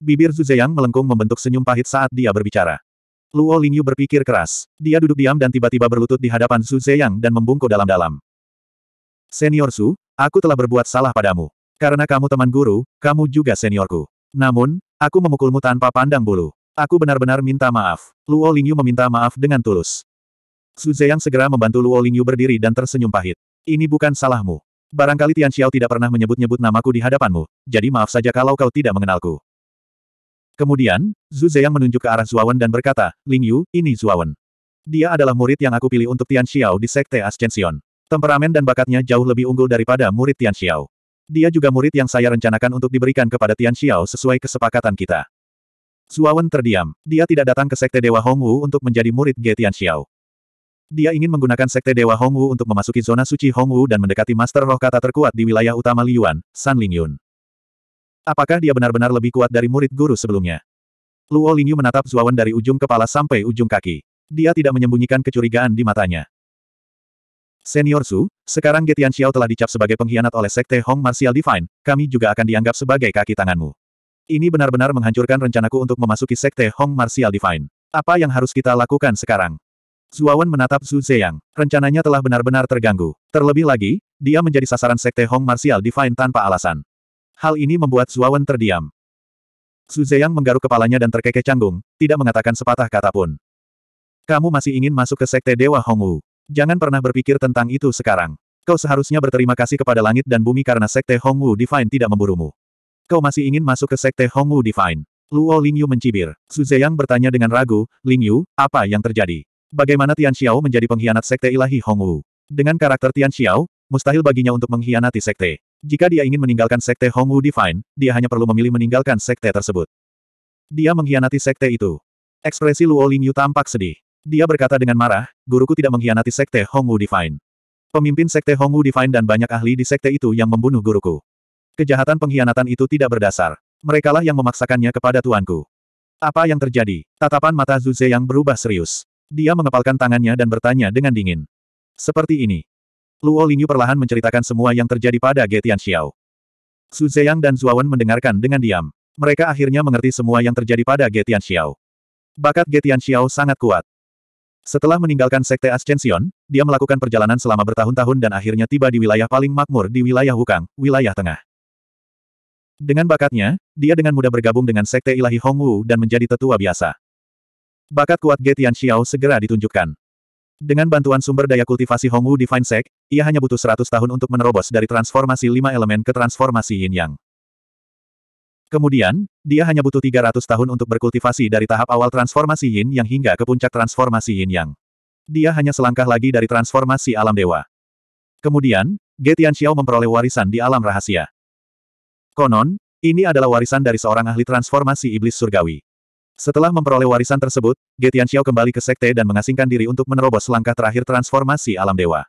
Bibir Zhu Zeyang melengkung membentuk senyum pahit saat dia berbicara. Luo Lingyu berpikir keras. Dia duduk diam dan tiba-tiba berlutut di hadapan Zhu Zeyang dan membungkuk dalam-dalam. Senior Su, aku telah berbuat salah padamu. Karena kamu teman guru, kamu juga seniorku. Namun, aku memukulmu tanpa pandang bulu. Aku benar-benar minta maaf. Luo Lingyu meminta maaf dengan tulus. Su Zeyang segera membantu Luo Lingyu berdiri dan tersenyum pahit. Ini bukan salahmu. Barangkali Tian Xiao tidak pernah menyebut-nyebut namaku di hadapanmu, jadi maaf saja kalau kau tidak mengenalku. Kemudian, Zhu Zeyang menunjuk ke arah Zuawan dan berkata, Lingyu, ini Zuawan. Dia adalah murid yang aku pilih untuk Tian Xiao di Sekte Ascension. Temperamen dan bakatnya jauh lebih unggul daripada murid Tian Xiao. Dia juga murid yang saya rencanakan untuk diberikan kepada Tian Xiao sesuai kesepakatan kita. Zuawan terdiam. Dia tidak datang ke Sekte Dewa Hongwu untuk menjadi murid Ge Tian Xiao. Dia ingin menggunakan Sekte Dewa Hongwu untuk memasuki zona suci Hongwu dan mendekati Master Roh Kata terkuat di wilayah utama Liyuan, San Lingyun. Apakah dia benar-benar lebih kuat dari murid guru sebelumnya? Luo Lingyu menatap Zuawan dari ujung kepala sampai ujung kaki. Dia tidak menyembunyikan kecurigaan di matanya. Senior Su, sekarang Getian Xiao telah dicap sebagai pengkhianat oleh Sekte Hong Martial Divine, kami juga akan dianggap sebagai kaki tanganmu. Ini benar-benar menghancurkan rencanaku untuk memasuki Sekte Hong Martial Divine. Apa yang harus kita lakukan sekarang? Zuawan menatap Su Zeyang. Rencananya telah benar-benar terganggu. Terlebih lagi, dia menjadi sasaran Sekte Hong Martial Divine tanpa alasan. Hal ini membuat Zuawan terdiam. Zhu Zeyang menggaruk kepalanya dan terkekeh canggung, tidak mengatakan sepatah kata pun. Kamu masih ingin masuk ke Sekte Dewa Hongwu. Jangan pernah berpikir tentang itu sekarang. Kau seharusnya berterima kasih kepada langit dan bumi karena Sekte Hongwu Divine tidak memburumu. Kau masih ingin masuk ke Sekte Hongwu Divine. Luo Lingyu mencibir. Su Zeyang bertanya dengan ragu, Lingyu, apa yang terjadi? Bagaimana Tian Xiao menjadi pengkhianat Sekte Ilahi Hongwu? Dengan karakter Tian Xiao, mustahil baginya untuk mengkhianati Sekte. Jika dia ingin meninggalkan Sekte Hongwu Divine, dia hanya perlu memilih meninggalkan Sekte tersebut. Dia mengkhianati Sekte itu. Ekspresi Luo Lingyu tampak sedih. Dia berkata dengan marah, guruku tidak mengkhianati Sekte Hongwu Divine. Pemimpin Sekte Hongwu Divine dan banyak ahli di Sekte itu yang membunuh guruku. Kejahatan pengkhianatan itu tidak berdasar. Merekalah yang memaksakannya kepada tuanku. Apa yang terjadi? Tatapan mata Zuze yang berubah serius. Dia mengepalkan tangannya dan bertanya dengan dingin. Seperti ini. Luo Lingyu perlahan menceritakan semua yang terjadi pada Getian Xiao. Su Zeyang dan Zuawan mendengarkan dengan diam. Mereka akhirnya mengerti semua yang terjadi pada Getian Xiao. Bakat Getian Xiao sangat kuat. Setelah meninggalkan Sekte Ascension, dia melakukan perjalanan selama bertahun-tahun dan akhirnya tiba di wilayah paling makmur di wilayah Wukang, wilayah tengah. Dengan bakatnya, dia dengan mudah bergabung dengan Sekte Ilahi Hongwu dan menjadi tetua biasa. Bakat kuat Getian Xiao segera ditunjukkan. Dengan bantuan sumber daya kultivasi Hongwu Divine Sect, ia hanya butuh 100 tahun untuk menerobos dari transformasi lima elemen ke transformasi Yin Yang. Kemudian, dia hanya butuh 300 tahun untuk berkultivasi dari tahap awal transformasi yin yang hingga ke puncak transformasi yin yang. Dia hanya selangkah lagi dari transformasi alam dewa. Kemudian, Getian Xiao memperoleh warisan di alam rahasia. Konon, ini adalah warisan dari seorang ahli transformasi iblis surgawi. Setelah memperoleh warisan tersebut, Getian Xiao kembali ke sekte dan mengasingkan diri untuk menerobos langkah terakhir transformasi alam dewa.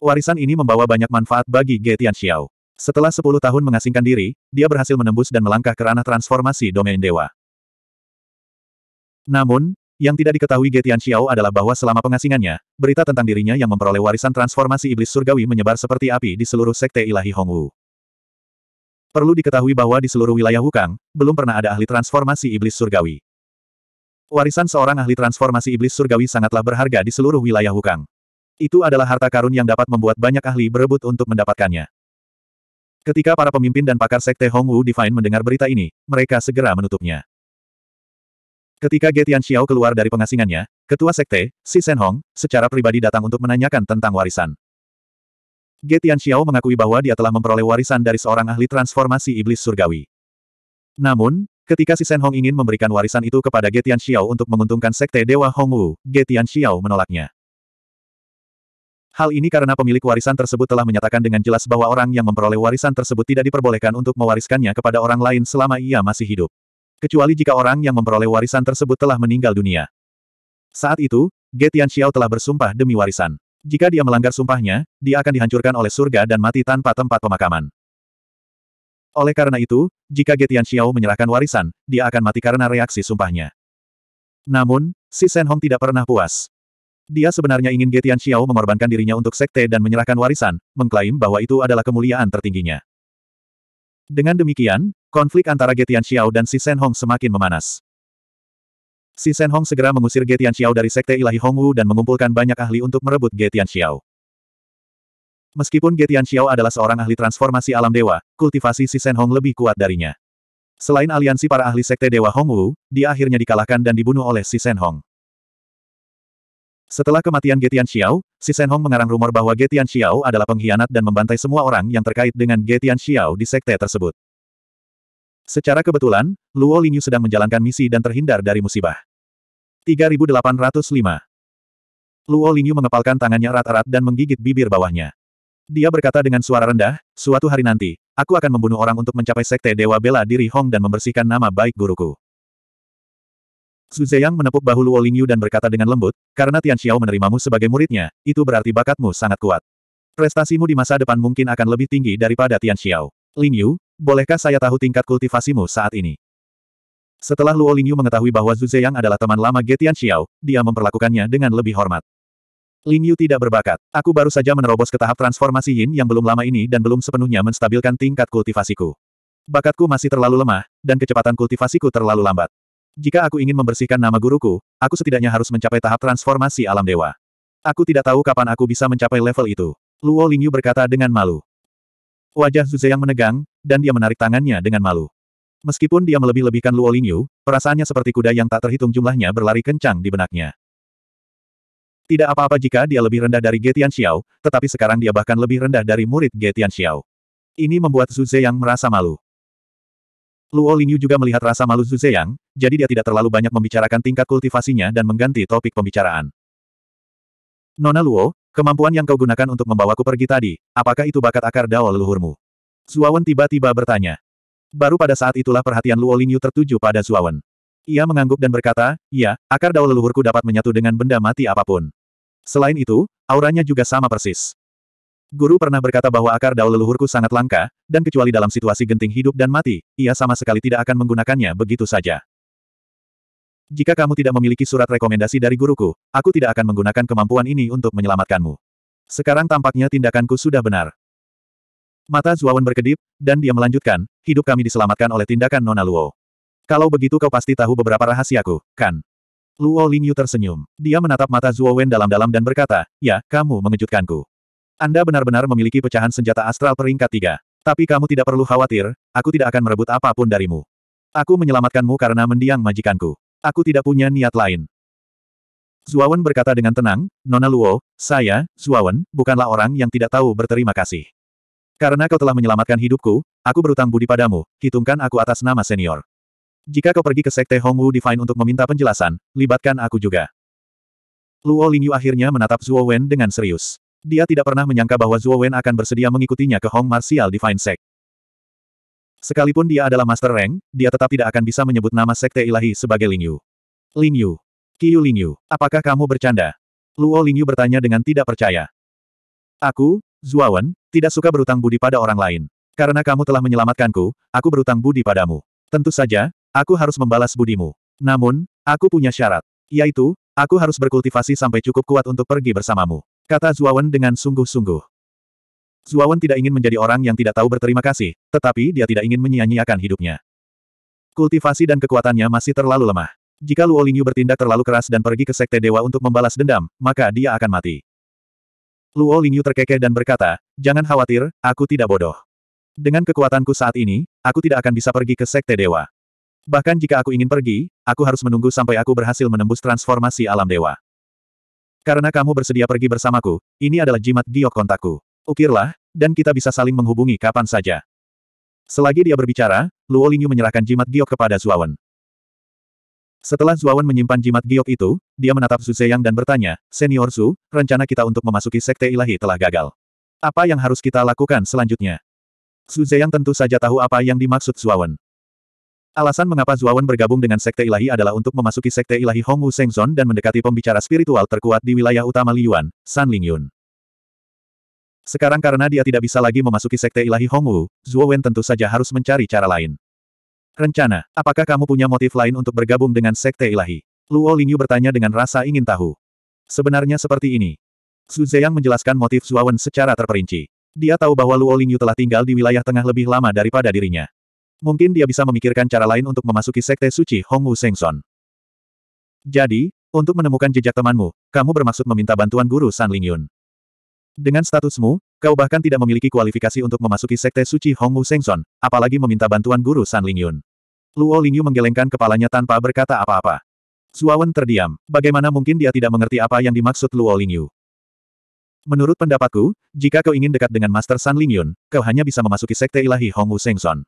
Warisan ini membawa banyak manfaat bagi Getian Xiao. Setelah 10 tahun mengasingkan diri, dia berhasil menembus dan melangkah ke ranah transformasi domain dewa. Namun, yang tidak diketahui Getian Xiao adalah bahwa selama pengasingannya, berita tentang dirinya yang memperoleh warisan transformasi iblis surgawi menyebar seperti api di seluruh sekte ilahi Hongwu. Perlu diketahui bahwa di seluruh wilayah Wukang, belum pernah ada ahli transformasi iblis surgawi. Warisan seorang ahli transformasi iblis surgawi sangatlah berharga di seluruh wilayah Wukang. Itu adalah harta karun yang dapat membuat banyak ahli berebut untuk mendapatkannya. Ketika para pemimpin dan pakar sekte Hongwu Divine mendengar berita ini, mereka segera menutupnya. Ketika Getian Xiao keluar dari pengasingannya, ketua sekte, Si Sen Hong, secara pribadi datang untuk menanyakan tentang warisan. Getian Xiao mengakui bahwa dia telah memperoleh warisan dari seorang ahli transformasi iblis surgawi. Namun, ketika Si Sen Hong ingin memberikan warisan itu kepada Getian Xiao untuk menguntungkan sekte Dewa Hongwu, Getian Xiao menolaknya. Hal ini karena pemilik warisan tersebut telah menyatakan dengan jelas bahwa orang yang memperoleh warisan tersebut tidak diperbolehkan untuk mewariskannya kepada orang lain selama ia masih hidup. Kecuali jika orang yang memperoleh warisan tersebut telah meninggal dunia. Saat itu, Getian Xiao telah bersumpah demi warisan. Jika dia melanggar sumpahnya, dia akan dihancurkan oleh surga dan mati tanpa tempat pemakaman. Oleh karena itu, jika Getian Xiao menyerahkan warisan, dia akan mati karena reaksi sumpahnya. Namun, si Shen Hong tidak pernah puas. Dia sebenarnya ingin Getian Xiao mengorbankan dirinya untuk sekte dan menyerahkan warisan, mengklaim bahwa itu adalah kemuliaan tertingginya. Dengan demikian, konflik antara Getian Xiao dan Si Sen Hong semakin memanas. Si Sen Hong segera mengusir Getian Xiao dari sekte ilahi Hongwu dan mengumpulkan banyak ahli untuk merebut Getian Xiao. Meskipun Getian Xiao adalah seorang ahli transformasi alam dewa, kultivasi Si Sen Hong lebih kuat darinya. Selain aliansi para ahli sekte Dewa Hongwu, dia akhirnya dikalahkan dan dibunuh oleh Si Sen Hong. Setelah kematian Getian Xiao, si Senhong Hong mengarang rumor bahwa Getian Xiao adalah pengkhianat dan membantai semua orang yang terkait dengan Getian Xiao di sekte tersebut. Secara kebetulan, Luo Lingyu sedang menjalankan misi dan terhindar dari musibah. 3805 Luo Lingyu mengepalkan tangannya erat-erat dan menggigit bibir bawahnya. Dia berkata dengan suara rendah, suatu hari nanti, aku akan membunuh orang untuk mencapai sekte Dewa Bela Diri Hong dan membersihkan nama baik guruku. Su Zeyang menepuk bahu Luo Lingyu dan berkata dengan lembut, karena Tian Xiao menerimamu sebagai muridnya, itu berarti bakatmu sangat kuat. Prestasimu di masa depan mungkin akan lebih tinggi daripada Tian Xiao. Lingyu, bolehkah saya tahu tingkat kultivasimu saat ini? Setelah Luo Lingyu mengetahui bahwa Zhu Zeyang adalah teman lama Ge Tian Xiao, dia memperlakukannya dengan lebih hormat. Lingyu tidak berbakat. Aku baru saja menerobos ke tahap transformasi Yin yang belum lama ini dan belum sepenuhnya menstabilkan tingkat kultivasiku. Bakatku masih terlalu lemah, dan kecepatan kultivasiku terlalu lambat. Jika aku ingin membersihkan nama guruku, aku setidaknya harus mencapai tahap transformasi alam dewa. Aku tidak tahu kapan aku bisa mencapai level itu. Luo Lingyu berkata dengan malu. Wajah yang menegang, dan dia menarik tangannya dengan malu. Meskipun dia melebih-lebihkan Luo Lingyu, perasaannya seperti kuda yang tak terhitung jumlahnya berlari kencang di benaknya. Tidak apa-apa jika dia lebih rendah dari Getian Xiao, tetapi sekarang dia bahkan lebih rendah dari murid Getian Xiao. Ini membuat yang merasa malu. Luo Lingyu juga melihat rasa malu Zhu Zeyang, jadi dia tidak terlalu banyak membicarakan tingkat kultivasinya dan mengganti topik pembicaraan. Nona Luo, kemampuan yang kau gunakan untuk membawaku pergi tadi, apakah itu bakat akar dao leluhurmu? Zuawan tiba-tiba bertanya. Baru pada saat itulah perhatian Luo Lingyu tertuju pada Zuawan. Ia mengangguk dan berkata, ya, akar dao leluhurku dapat menyatu dengan benda mati apapun. Selain itu, auranya juga sama persis. Guru pernah berkata bahwa akar daun leluhurku sangat langka, dan kecuali dalam situasi genting hidup dan mati, ia sama sekali tidak akan menggunakannya begitu saja. Jika kamu tidak memiliki surat rekomendasi dari guruku, aku tidak akan menggunakan kemampuan ini untuk menyelamatkanmu. Sekarang tampaknya tindakanku sudah benar. Mata Zuawan berkedip, dan dia melanjutkan, hidup kami diselamatkan oleh tindakan Nona Luo. Kalau begitu kau pasti tahu beberapa rahasiaku, kan? Luo Lingyu tersenyum. Dia menatap mata Zuowen dalam-dalam dan berkata, ya, kamu mengejutkanku. Anda benar-benar memiliki pecahan senjata astral peringkat tiga. Tapi kamu tidak perlu khawatir, aku tidak akan merebut apapun darimu. Aku menyelamatkanmu karena mendiang majikanku. Aku tidak punya niat lain. Zuawan berkata dengan tenang, Nona Luo, saya, Zuawan, bukanlah orang yang tidak tahu berterima kasih. Karena kau telah menyelamatkan hidupku, aku berutang budi padamu, hitungkan aku atas nama senior. Jika kau pergi ke Sekte Hongwu Divine untuk meminta penjelasan, libatkan aku juga. Luo Lingyu akhirnya menatap Zuo Wen dengan serius. Dia tidak pernah menyangka bahwa Zhuo Wen akan bersedia mengikutinya ke Hong Martial Divine Sect. Sekalipun dia adalah Master Reng, dia tetap tidak akan bisa menyebut nama Sekte Ilahi sebagai Ling Yu. Ling Yu. Qiu Ling Yu, apakah kamu bercanda? Luo Ling Yu bertanya dengan tidak percaya. Aku, Wen, tidak suka berutang budi pada orang lain. Karena kamu telah menyelamatkanku, aku berutang budi padamu. Tentu saja, aku harus membalas budimu. Namun, aku punya syarat. Yaitu, aku harus berkultivasi sampai cukup kuat untuk pergi bersamamu. Kata Zuawan dengan sungguh-sungguh. Zuawan tidak ingin menjadi orang yang tidak tahu berterima kasih, tetapi dia tidak ingin menyia-nyiakan hidupnya. Kultivasi dan kekuatannya masih terlalu lemah. Jika Luo Lingyu bertindak terlalu keras dan pergi ke Sekte Dewa untuk membalas dendam, maka dia akan mati. Luo Lingyu terkekeh dan berkata, Jangan khawatir, aku tidak bodoh. Dengan kekuatanku saat ini, aku tidak akan bisa pergi ke Sekte Dewa. Bahkan jika aku ingin pergi, aku harus menunggu sampai aku berhasil menembus transformasi alam dewa. Karena kamu bersedia pergi bersamaku, ini adalah jimat giok kontakku. Ukirlah, dan kita bisa saling menghubungi kapan saja. Selagi dia berbicara, Luo Lingyu menyerahkan jimat giok kepada Zuawan. Setelah Zuawan menyimpan jimat giok itu, dia menatap Su Zeyang dan bertanya, Senior Su, rencana kita untuk memasuki Sekte Ilahi telah gagal. Apa yang harus kita lakukan selanjutnya? Su Zeyang tentu saja tahu apa yang dimaksud Zuawan. Alasan mengapa Zuawan bergabung dengan Sekte Ilahi adalah untuk memasuki Sekte Ilahi Hongwu Sengzon dan mendekati pembicara spiritual terkuat di wilayah utama Liyuan, San Lingyun. Sekarang karena dia tidak bisa lagi memasuki Sekte Ilahi Hongwu, Zuawan tentu saja harus mencari cara lain. Rencana, apakah kamu punya motif lain untuk bergabung dengan Sekte Ilahi? Luo Lingyu bertanya dengan rasa ingin tahu. Sebenarnya seperti ini. Su Zeyang menjelaskan motif Zuawan secara terperinci. Dia tahu bahwa Luo Lingyu telah tinggal di wilayah tengah lebih lama daripada dirinya. Mungkin dia bisa memikirkan cara lain untuk memasuki sekte suci Hongwu Sengson. Jadi, untuk menemukan jejak temanmu, kamu bermaksud meminta bantuan guru San Lingyun. Dengan statusmu, kau bahkan tidak memiliki kualifikasi untuk memasuki sekte suci Hongwu Sengson, apalagi meminta bantuan guru San Lingyun. Yun. Luo Lingyu menggelengkan kepalanya tanpa berkata apa-apa. Suawan terdiam. Bagaimana mungkin dia tidak mengerti apa yang dimaksud Luo Lingyu? Menurut pendapatku, jika kau ingin dekat dengan Master San Lingyun, kau hanya bisa memasuki sekte ilahi Hongwu Sengson.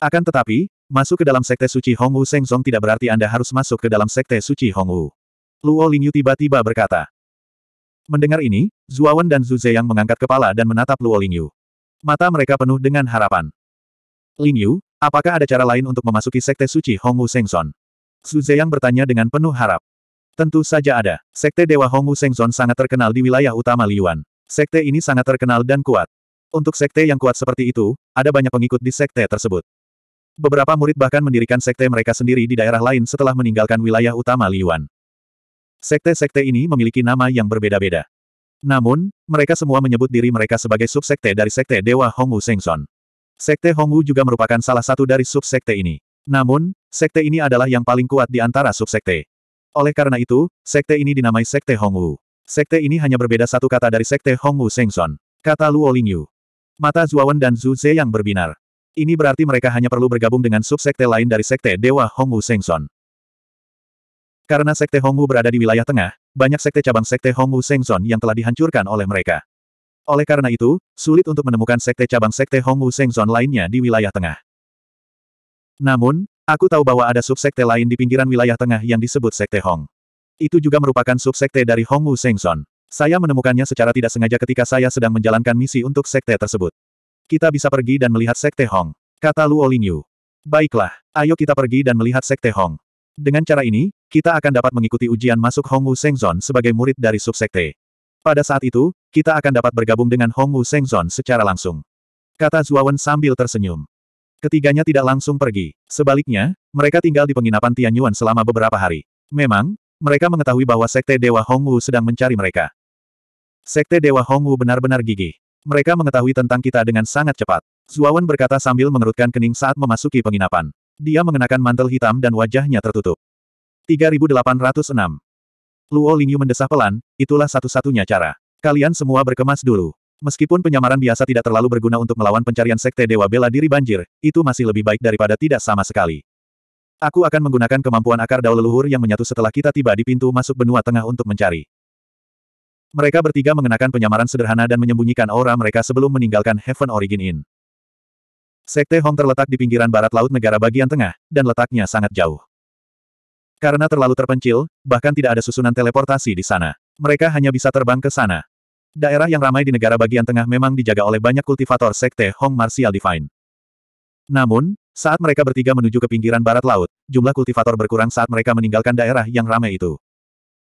Akan tetapi, masuk ke dalam sekte suci Hongwu Sengzong tidak berarti Anda harus masuk ke dalam sekte suci Hongwu. Luo Lingyu tiba-tiba berkata. Mendengar ini, Zuawan dan Zhu Zeyang mengangkat kepala dan menatap Luo Lingyu. Mata mereka penuh dengan harapan. Lingyu, apakah ada cara lain untuk memasuki sekte suci Hongwu Sengzon? Zhu Zeyang bertanya dengan penuh harap. Tentu saja ada. Sekte Dewa Hongwu Sengzon sangat terkenal di wilayah utama Liyuan. Sekte ini sangat terkenal dan kuat. Untuk sekte yang kuat seperti itu, ada banyak pengikut di sekte tersebut. Beberapa murid bahkan mendirikan sekte mereka sendiri di daerah lain setelah meninggalkan wilayah utama Liyuan. Sekte-sekte ini memiliki nama yang berbeda-beda. Namun, mereka semua menyebut diri mereka sebagai subsekte dari sekte Dewa Hongwu Sengson. Sekte Hongwu juga merupakan salah satu dari subsekte ini. Namun, sekte ini adalah yang paling kuat di antara subsekte. Oleh karena itu, sekte ini dinamai Sekte Hongwu. Sekte ini hanya berbeda satu kata dari Sekte Hongwu Sengson. Kata Luo Lingyu. Mata Zuawan dan Zhu Ze yang berbinar. Ini berarti mereka hanya perlu bergabung dengan subsekte lain dari sekte Dewa Hongwu Sengson. Karena sekte Hongwu berada di wilayah tengah, banyak sekte cabang sekte Hongwu Sengson yang telah dihancurkan oleh mereka. Oleh karena itu, sulit untuk menemukan sekte cabang sekte Hongwu Sengson lainnya di wilayah tengah. Namun, aku tahu bahwa ada subsekte lain di pinggiran wilayah tengah yang disebut sekte Hong. Itu juga merupakan subsekte dari Hongwu Sengson. Saya menemukannya secara tidak sengaja ketika saya sedang menjalankan misi untuk sekte tersebut. Kita bisa pergi dan melihat Sekte Hong. Kata Luo Lingyu. Baiklah, ayo kita pergi dan melihat Sekte Hong. Dengan cara ini, kita akan dapat mengikuti ujian masuk Hongwu Sengzon sebagai murid dari subsekte. Pada saat itu, kita akan dapat bergabung dengan Hongwu Sengzon secara langsung. Kata Zuawan sambil tersenyum. Ketiganya tidak langsung pergi. Sebaliknya, mereka tinggal di penginapan Tianyuan selama beberapa hari. Memang, mereka mengetahui bahwa Sekte Dewa Hongwu sedang mencari mereka. Sekte Dewa Hongwu benar-benar gigih. Mereka mengetahui tentang kita dengan sangat cepat. Zuawan berkata sambil mengerutkan kening saat memasuki penginapan. Dia mengenakan mantel hitam dan wajahnya tertutup. 3806. Luo Lingyu mendesah pelan, itulah satu-satunya cara. Kalian semua berkemas dulu. Meskipun penyamaran biasa tidak terlalu berguna untuk melawan pencarian sekte Dewa Bela Diri Banjir, itu masih lebih baik daripada tidak sama sekali. Aku akan menggunakan kemampuan akar daun leluhur yang menyatu setelah kita tiba di pintu masuk benua tengah untuk mencari. Mereka bertiga mengenakan penyamaran sederhana dan menyembunyikan aura mereka sebelum meninggalkan Heaven Origin Inn. Sekte Hong terletak di pinggiran barat laut negara bagian tengah, dan letaknya sangat jauh. Karena terlalu terpencil, bahkan tidak ada susunan teleportasi di sana. Mereka hanya bisa terbang ke sana. Daerah yang ramai di negara bagian tengah memang dijaga oleh banyak kultivator Sekte Hong Martial Divine. Namun, saat mereka bertiga menuju ke pinggiran barat laut, jumlah kultivator berkurang saat mereka meninggalkan daerah yang ramai itu.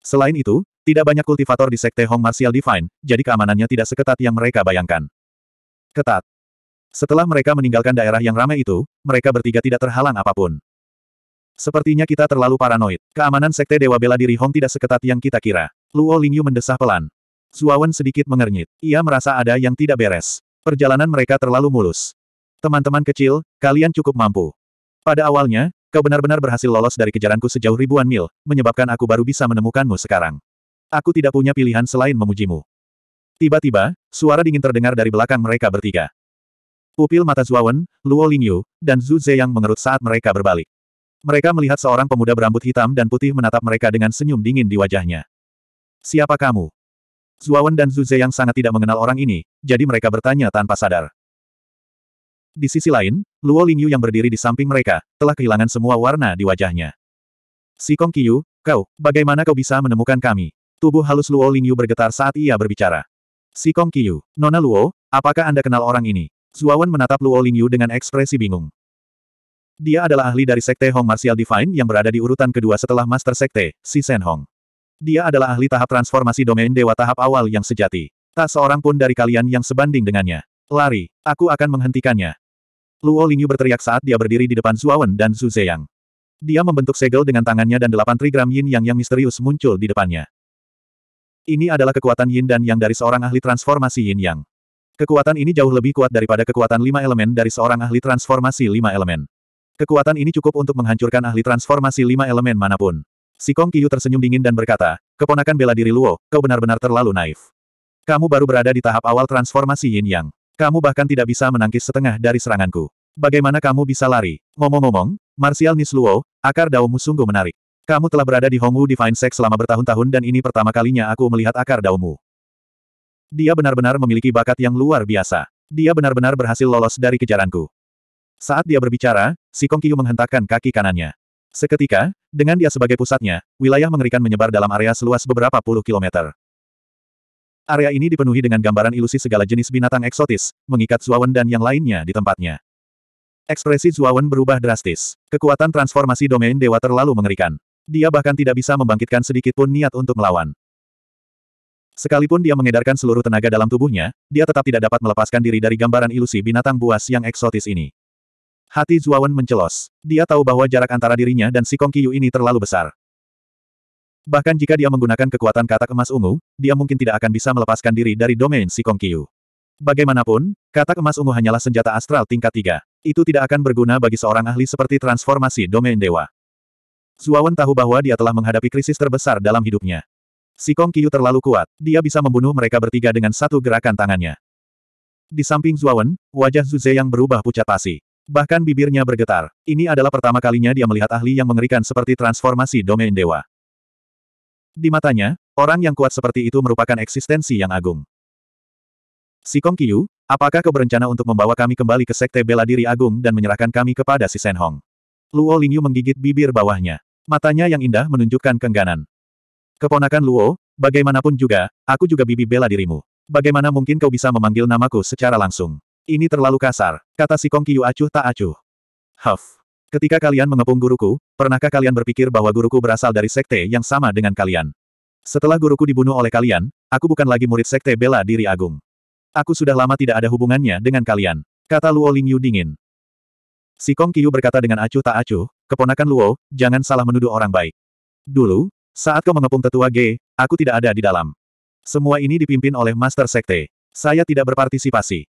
Selain itu, tidak banyak kultivator di Sekte Hong Martial Divine, jadi keamanannya tidak seketat yang mereka bayangkan. Ketat. Setelah mereka meninggalkan daerah yang ramai itu, mereka bertiga tidak terhalang apapun. Sepertinya kita terlalu paranoid. Keamanan Sekte Dewa Bela Diri Hong tidak seketat yang kita kira. Luo Lingyu mendesah pelan. Zuawan sedikit mengernyit. Ia merasa ada yang tidak beres. Perjalanan mereka terlalu mulus. Teman-teman kecil, kalian cukup mampu. Pada awalnya, Kau benar-benar berhasil lolos dari kejaranku sejauh ribuan mil, menyebabkan aku baru bisa menemukanmu sekarang. Aku tidak punya pilihan selain memujimu. Tiba-tiba, suara dingin terdengar dari belakang mereka bertiga. Pupil mata Zuawan, Luo Lingyu, dan Zhu yang mengerut saat mereka berbalik. Mereka melihat seorang pemuda berambut hitam dan putih menatap mereka dengan senyum dingin di wajahnya. Siapa kamu? Zuawan dan Zhu yang sangat tidak mengenal orang ini, jadi mereka bertanya tanpa sadar. Di sisi lain, Luo Lingyu yang berdiri di samping mereka, telah kehilangan semua warna di wajahnya. Si Kong Qiyu, kau, bagaimana kau bisa menemukan kami? Tubuh halus Luo Lingyu bergetar saat ia berbicara. Si Kong Qiyu, Nona Luo, apakah Anda kenal orang ini? Zuawan menatap Luo Lingyu dengan ekspresi bingung. Dia adalah ahli dari Sekte Hong Martial Divine yang berada di urutan kedua setelah Master Sekte, si Sen Hong. Dia adalah ahli tahap transformasi domain dewa tahap awal yang sejati. Tak seorang pun dari kalian yang sebanding dengannya. Lari, aku akan menghentikannya. Luo Lingyu berteriak saat dia berdiri di depan Zuawan dan Zhu Zeyang. Dia membentuk segel dengan tangannya dan delapan trigram yin yang yang misterius muncul di depannya. Ini adalah kekuatan yin dan yang dari seorang ahli transformasi yin yang. Kekuatan ini jauh lebih kuat daripada kekuatan lima elemen dari seorang ahli transformasi lima elemen. Kekuatan ini cukup untuk menghancurkan ahli transformasi lima elemen manapun. Si Kong Kiyu tersenyum dingin dan berkata, keponakan bela diri Luo, kau benar-benar terlalu naif. Kamu baru berada di tahap awal transformasi yin yang. Kamu bahkan tidak bisa menangkis setengah dari seranganku. Bagaimana kamu bisa lari? Ngomong-ngomong, Martial Nisluo, akar daumu sungguh menarik. Kamu telah berada di Hongwu Divine Sect selama bertahun-tahun dan ini pertama kalinya aku melihat akar daumu. Dia benar-benar memiliki bakat yang luar biasa. Dia benar-benar berhasil lolos dari kejaranku. Saat dia berbicara, si Kong Kiyu menghentakkan kaki kanannya. Seketika, dengan dia sebagai pusatnya, wilayah mengerikan menyebar dalam area seluas beberapa puluh kilometer. Area ini dipenuhi dengan gambaran ilusi segala jenis binatang eksotis, mengikat Zuawan dan yang lainnya di tempatnya. Ekspresi Zuawan berubah drastis. Kekuatan transformasi domain dewa terlalu mengerikan. Dia bahkan tidak bisa membangkitkan sedikit pun niat untuk melawan. Sekalipun dia mengedarkan seluruh tenaga dalam tubuhnya, dia tetap tidak dapat melepaskan diri dari gambaran ilusi binatang buas yang eksotis ini. Hati Zuawan mencelos. Dia tahu bahwa jarak antara dirinya dan si Kong Kongkiyu ini terlalu besar. Bahkan jika dia menggunakan kekuatan katak emas ungu, dia mungkin tidak akan bisa melepaskan diri dari domain Sikong Qiu. Bagaimanapun, katak emas ungu hanyalah senjata astral tingkat tiga. Itu tidak akan berguna bagi seorang ahli seperti transformasi domain dewa. Zuawan tahu bahwa dia telah menghadapi krisis terbesar dalam hidupnya. Sikong Qiu terlalu kuat, dia bisa membunuh mereka bertiga dengan satu gerakan tangannya. Di samping Zuawan, wajah Zuze yang berubah pucat pasi. Bahkan bibirnya bergetar. Ini adalah pertama kalinya dia melihat ahli yang mengerikan seperti transformasi domain dewa. Di matanya, orang yang kuat seperti itu merupakan eksistensi yang agung. Si Kong Kiyu, apakah kau berencana untuk membawa kami kembali ke Sekte Bela Diri Agung dan menyerahkan kami kepada si Senhong? Hong? Luo Lingyu menggigit bibir bawahnya. Matanya yang indah menunjukkan kengganan. Keponakan Luo, bagaimanapun juga, aku juga bibi bela dirimu. Bagaimana mungkin kau bisa memanggil namaku secara langsung? Ini terlalu kasar, kata si Kong Kiyu acuh tak acuh. Huff. Ketika kalian mengepung guruku, pernahkah kalian berpikir bahwa guruku berasal dari sekte yang sama dengan kalian? Setelah guruku dibunuh oleh kalian, aku bukan lagi murid sekte bela diri agung. Aku sudah lama tidak ada hubungannya dengan kalian. Kata Luo Lingyu dingin. Si Kong Qiu berkata dengan acuh tak acuh, keponakan Luo, jangan salah menuduh orang baik. Dulu, saat kau mengepung tetua G, aku tidak ada di dalam. Semua ini dipimpin oleh Master Sekte. Saya tidak berpartisipasi.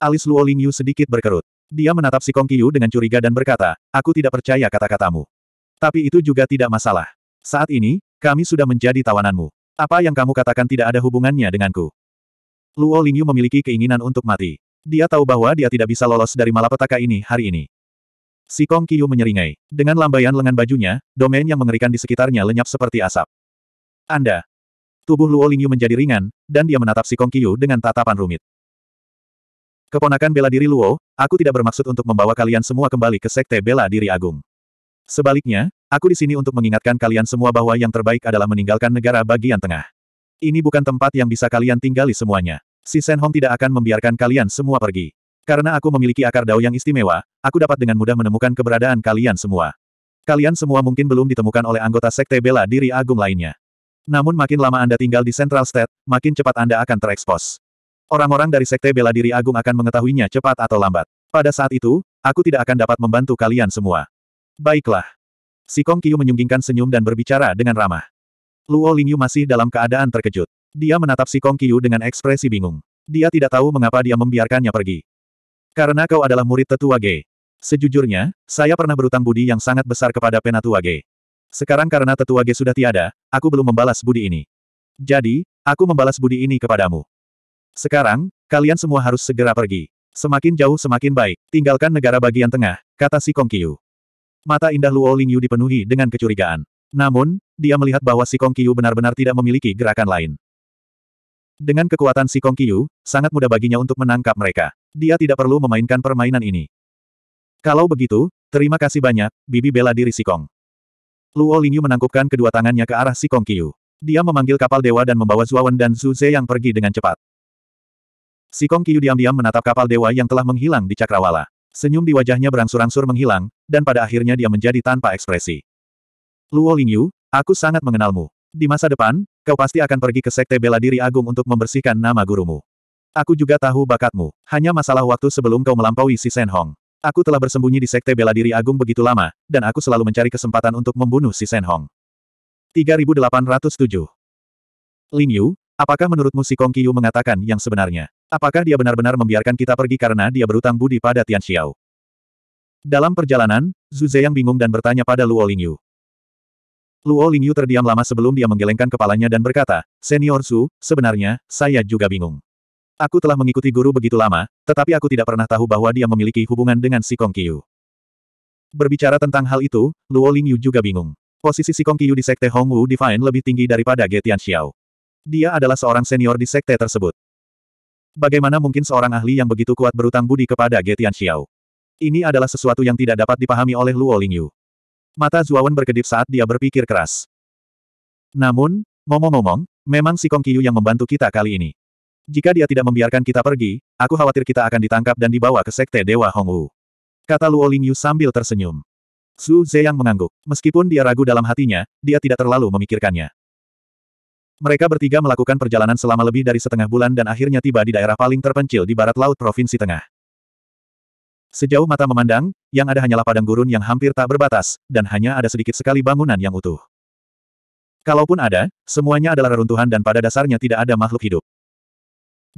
Alis Luo Lingyu sedikit berkerut. Dia menatap si Kong Qiu dengan curiga dan berkata, aku tidak percaya kata-katamu. Tapi itu juga tidak masalah. Saat ini, kami sudah menjadi tawananmu. Apa yang kamu katakan tidak ada hubungannya denganku. Luo Lingyu memiliki keinginan untuk mati. Dia tahu bahwa dia tidak bisa lolos dari malapetaka ini hari ini. Si Kong Kiyu menyeringai. Dengan lambaian lengan bajunya, domain yang mengerikan di sekitarnya lenyap seperti asap. Anda. Tubuh Luo Lingyu menjadi ringan, dan dia menatap si Kong Kiyu dengan tatapan rumit. Keponakan bela diri Luo, aku tidak bermaksud untuk membawa kalian semua kembali ke sekte bela diri agung. Sebaliknya, aku di sini untuk mengingatkan kalian semua bahwa yang terbaik adalah meninggalkan negara bagian tengah. Ini bukan tempat yang bisa kalian tinggali semuanya. Si Sen Hong tidak akan membiarkan kalian semua pergi. Karena aku memiliki akar dao yang istimewa, aku dapat dengan mudah menemukan keberadaan kalian semua. Kalian semua mungkin belum ditemukan oleh anggota sekte bela diri agung lainnya. Namun makin lama Anda tinggal di Central State, makin cepat Anda akan terekspos. Orang-orang dari Sekte Bela Diri Agung akan mengetahuinya cepat atau lambat. Pada saat itu, aku tidak akan dapat membantu kalian semua. Baiklah. Si Kong Qiu menyunggingkan senyum dan berbicara dengan ramah. Luo Lingyu masih dalam keadaan terkejut. Dia menatap si Kong Qiu dengan ekspresi bingung. Dia tidak tahu mengapa dia membiarkannya pergi. Karena kau adalah murid tetua G. Sejujurnya, saya pernah berutang budi yang sangat besar kepada penatua G. Sekarang karena tetua G sudah tiada, aku belum membalas budi ini. Jadi, aku membalas budi ini kepadamu. Sekarang, kalian semua harus segera pergi. Semakin jauh semakin baik, tinggalkan negara bagian tengah, kata si Kong Qiu. Mata indah Luo Lingyu dipenuhi dengan kecurigaan. Namun, dia melihat bahwa si Kong Qiu benar-benar tidak memiliki gerakan lain. Dengan kekuatan si Kong Qiu, sangat mudah baginya untuk menangkap mereka. Dia tidak perlu memainkan permainan ini. Kalau begitu, terima kasih banyak, Bibi bela diri si Kong. Luo Lingyu menangkupkan kedua tangannya ke arah si Kong Qiu. Dia memanggil kapal dewa dan membawa Zuawan dan Zhu Ze yang pergi dengan cepat. Si Kong Kiyu diam-diam menatap kapal dewa yang telah menghilang di cakrawala. Senyum di wajahnya berangsur-angsur menghilang, dan pada akhirnya dia menjadi tanpa ekspresi. Luo Lingyu, aku sangat mengenalmu. Di masa depan, kau pasti akan pergi ke Sekte Bela Diri Agung untuk membersihkan nama gurumu. Aku juga tahu bakatmu, hanya masalah waktu sebelum kau melampaui si Sen Hong. Aku telah bersembunyi di Sekte Bela Diri Agung begitu lama, dan aku selalu mencari kesempatan untuk membunuh si Sen Hong. 3807 Lingyu. Apakah menurutmu si Kong Kiyu mengatakan yang sebenarnya? Apakah dia benar-benar membiarkan kita pergi karena dia berutang budi pada Tian Xiao? Dalam perjalanan, Zhu Zeyang bingung dan bertanya pada Luo Lingyu. Luo Lingyu terdiam lama sebelum dia menggelengkan kepalanya dan berkata, Senior Su, sebenarnya, saya juga bingung. Aku telah mengikuti guru begitu lama, tetapi aku tidak pernah tahu bahwa dia memiliki hubungan dengan si Kong Kiyu. Berbicara tentang hal itu, Luo Lingyu juga bingung. Posisi si Kong Kiyu di Sekte Hongwu Divine lebih tinggi daripada Tian Xiao. Dia adalah seorang senior di sekte tersebut. Bagaimana mungkin seorang ahli yang begitu kuat berutang budi kepada Getian Xiao? Ini adalah sesuatu yang tidak dapat dipahami oleh Luo Lingyu. Mata Zuawan berkedip saat dia berpikir keras. Namun, ngomong-ngomong, memang si Kong Qiyu yang membantu kita kali ini. Jika dia tidak membiarkan kita pergi, aku khawatir kita akan ditangkap dan dibawa ke sekte Dewa Hongwu. Kata Luo Lingyu sambil tersenyum. Su Zeyang mengangguk. Meskipun dia ragu dalam hatinya, dia tidak terlalu memikirkannya. Mereka bertiga melakukan perjalanan selama lebih dari setengah bulan dan akhirnya tiba di daerah paling terpencil di barat laut Provinsi Tengah. Sejauh mata memandang, yang ada hanyalah padang gurun yang hampir tak berbatas, dan hanya ada sedikit sekali bangunan yang utuh. Kalaupun ada, semuanya adalah reruntuhan dan pada dasarnya tidak ada makhluk hidup.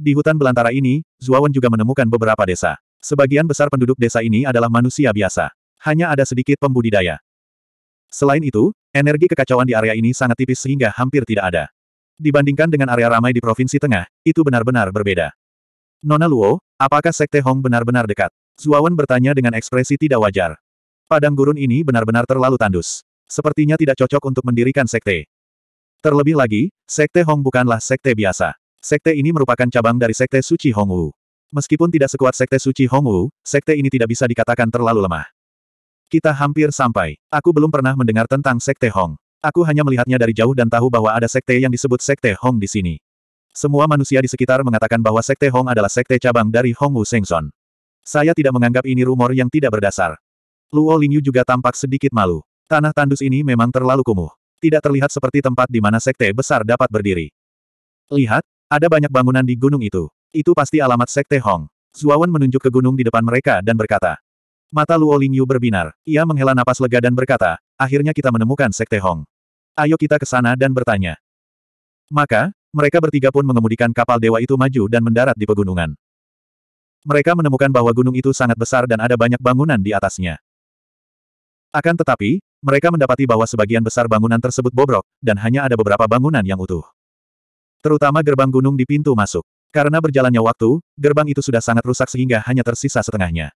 Di hutan belantara ini, Zuawan juga menemukan beberapa desa. Sebagian besar penduduk desa ini adalah manusia biasa. Hanya ada sedikit pembudidaya. Selain itu, energi kekacauan di area ini sangat tipis sehingga hampir tidak ada dibandingkan dengan area ramai di Provinsi Tengah, itu benar-benar berbeda. Nona Luo, apakah Sekte Hong benar-benar dekat? Zuawan bertanya dengan ekspresi tidak wajar. Padang gurun ini benar-benar terlalu tandus. Sepertinya tidak cocok untuk mendirikan Sekte. Terlebih lagi, Sekte Hong bukanlah Sekte biasa. Sekte ini merupakan cabang dari Sekte Suci Hongwu. Meskipun tidak sekuat Sekte Suci Hongwu, Sekte ini tidak bisa dikatakan terlalu lemah. Kita hampir sampai. Aku belum pernah mendengar tentang Sekte Hong. Aku hanya melihatnya dari jauh dan tahu bahwa ada sekte yang disebut Sekte Hong di sini. Semua manusia di sekitar mengatakan bahwa Sekte Hong adalah sekte cabang dari Hong Wu Sengson. Saya tidak menganggap ini rumor yang tidak berdasar. Luo Lingyu juga tampak sedikit malu. Tanah tandus ini memang terlalu kumuh. Tidak terlihat seperti tempat di mana sekte besar dapat berdiri. Lihat, ada banyak bangunan di gunung itu. Itu pasti alamat Sekte Hong. Zuawan menunjuk ke gunung di depan mereka dan berkata. Mata Luo Lingyu berbinar. Ia menghela napas lega dan berkata, akhirnya kita menemukan Sekte Hong. Ayo kita ke sana dan bertanya. Maka, mereka bertiga pun mengemudikan kapal dewa itu maju dan mendarat di pegunungan. Mereka menemukan bahwa gunung itu sangat besar dan ada banyak bangunan di atasnya. Akan tetapi, mereka mendapati bahwa sebagian besar bangunan tersebut bobrok, dan hanya ada beberapa bangunan yang utuh. Terutama gerbang gunung di pintu masuk. Karena berjalannya waktu, gerbang itu sudah sangat rusak sehingga hanya tersisa setengahnya.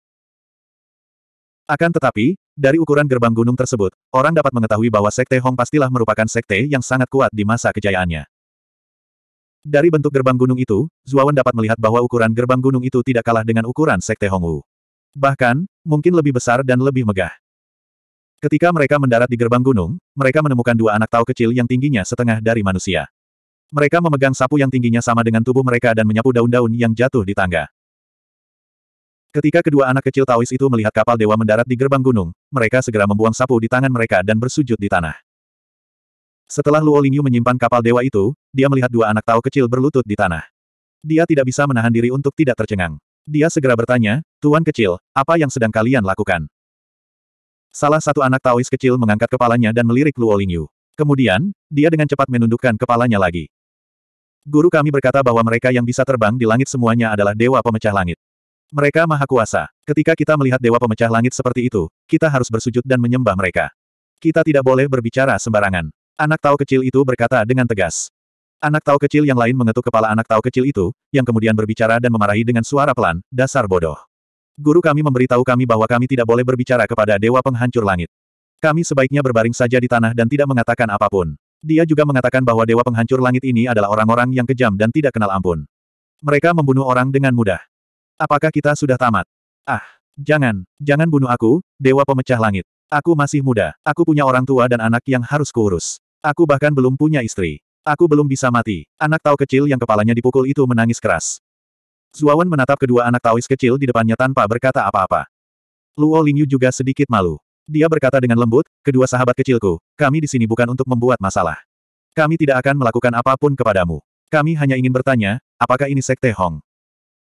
Akan tetapi, dari ukuran gerbang gunung tersebut, orang dapat mengetahui bahwa Sekte Hong pastilah merupakan sekte yang sangat kuat di masa kejayaannya. Dari bentuk gerbang gunung itu, Zuawan dapat melihat bahwa ukuran gerbang gunung itu tidak kalah dengan ukuran Sekte Hongwu. Bahkan, mungkin lebih besar dan lebih megah. Ketika mereka mendarat di gerbang gunung, mereka menemukan dua anak tau kecil yang tingginya setengah dari manusia. Mereka memegang sapu yang tingginya sama dengan tubuh mereka dan menyapu daun-daun yang jatuh di tangga. Ketika kedua anak kecil Taois itu melihat kapal dewa mendarat di gerbang gunung, mereka segera membuang sapu di tangan mereka dan bersujud di tanah. Setelah Luo Lingyu menyimpan kapal dewa itu, dia melihat dua anak Tao kecil berlutut di tanah. Dia tidak bisa menahan diri untuk tidak tercengang. Dia segera bertanya, Tuan kecil, apa yang sedang kalian lakukan? Salah satu anak Taois kecil mengangkat kepalanya dan melirik Luo Lingyu. Kemudian, dia dengan cepat menundukkan kepalanya lagi. Guru kami berkata bahwa mereka yang bisa terbang di langit semuanya adalah dewa pemecah langit. Mereka maha kuasa. Ketika kita melihat dewa pemecah langit seperti itu, kita harus bersujud dan menyembah mereka. Kita tidak boleh berbicara sembarangan. Anak tahu kecil itu berkata dengan tegas. Anak tahu kecil yang lain mengetuk kepala anak tahu kecil itu, yang kemudian berbicara dan memarahi dengan suara pelan, dasar bodoh. Guru kami memberitahu kami bahwa kami tidak boleh berbicara kepada dewa penghancur langit. Kami sebaiknya berbaring saja di tanah dan tidak mengatakan apapun. Dia juga mengatakan bahwa dewa penghancur langit ini adalah orang-orang yang kejam dan tidak kenal ampun. Mereka membunuh orang dengan mudah. Apakah kita sudah tamat? Ah, jangan, jangan bunuh aku, dewa pemecah langit. Aku masih muda, aku punya orang tua dan anak yang harus kuurus. Aku bahkan belum punya istri. Aku belum bisa mati. Anak tahu kecil yang kepalanya dipukul itu menangis keras. Zuawan menatap kedua anak Taois kecil di depannya tanpa berkata apa-apa. Luo Lingyu juga sedikit malu. Dia berkata dengan lembut, kedua sahabat kecilku, kami di sini bukan untuk membuat masalah. Kami tidak akan melakukan apapun kepadamu. Kami hanya ingin bertanya, apakah ini Sekte Hong?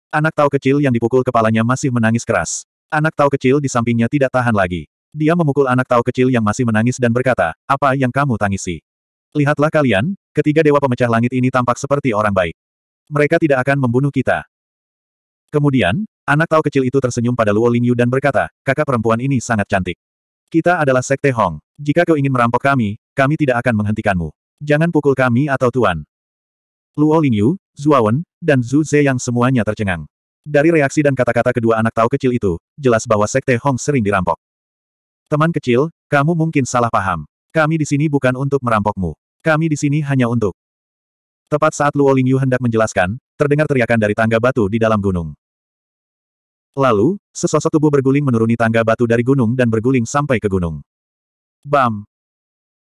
Anak tahu kecil yang dipukul kepalanya masih menangis keras. Anak tahu kecil di sampingnya tidak tahan lagi. Dia memukul anak tahu kecil yang masih menangis dan berkata, apa yang kamu tangisi? Lihatlah kalian, ketiga dewa pemecah langit ini tampak seperti orang baik. Mereka tidak akan membunuh kita. Kemudian, anak tahu kecil itu tersenyum pada Luo Lingyu dan berkata, kakak perempuan ini sangat cantik. Kita adalah Sekte Hong. Jika kau ingin merampok kami, kami tidak akan menghentikanmu. Jangan pukul kami atau Tuan. Luo Lingyu, Zuawan, dan Zhu Ze yang semuanya tercengang. Dari reaksi dan kata-kata kedua anak tahu kecil itu, jelas bahwa Sekte Hong sering dirampok. Teman kecil, kamu mungkin salah paham. Kami di sini bukan untuk merampokmu. Kami di sini hanya untuk. Tepat saat Luo Lingyu hendak menjelaskan, terdengar teriakan dari tangga batu di dalam gunung. Lalu, sesosok tubuh berguling menuruni tangga batu dari gunung dan berguling sampai ke gunung. Bam!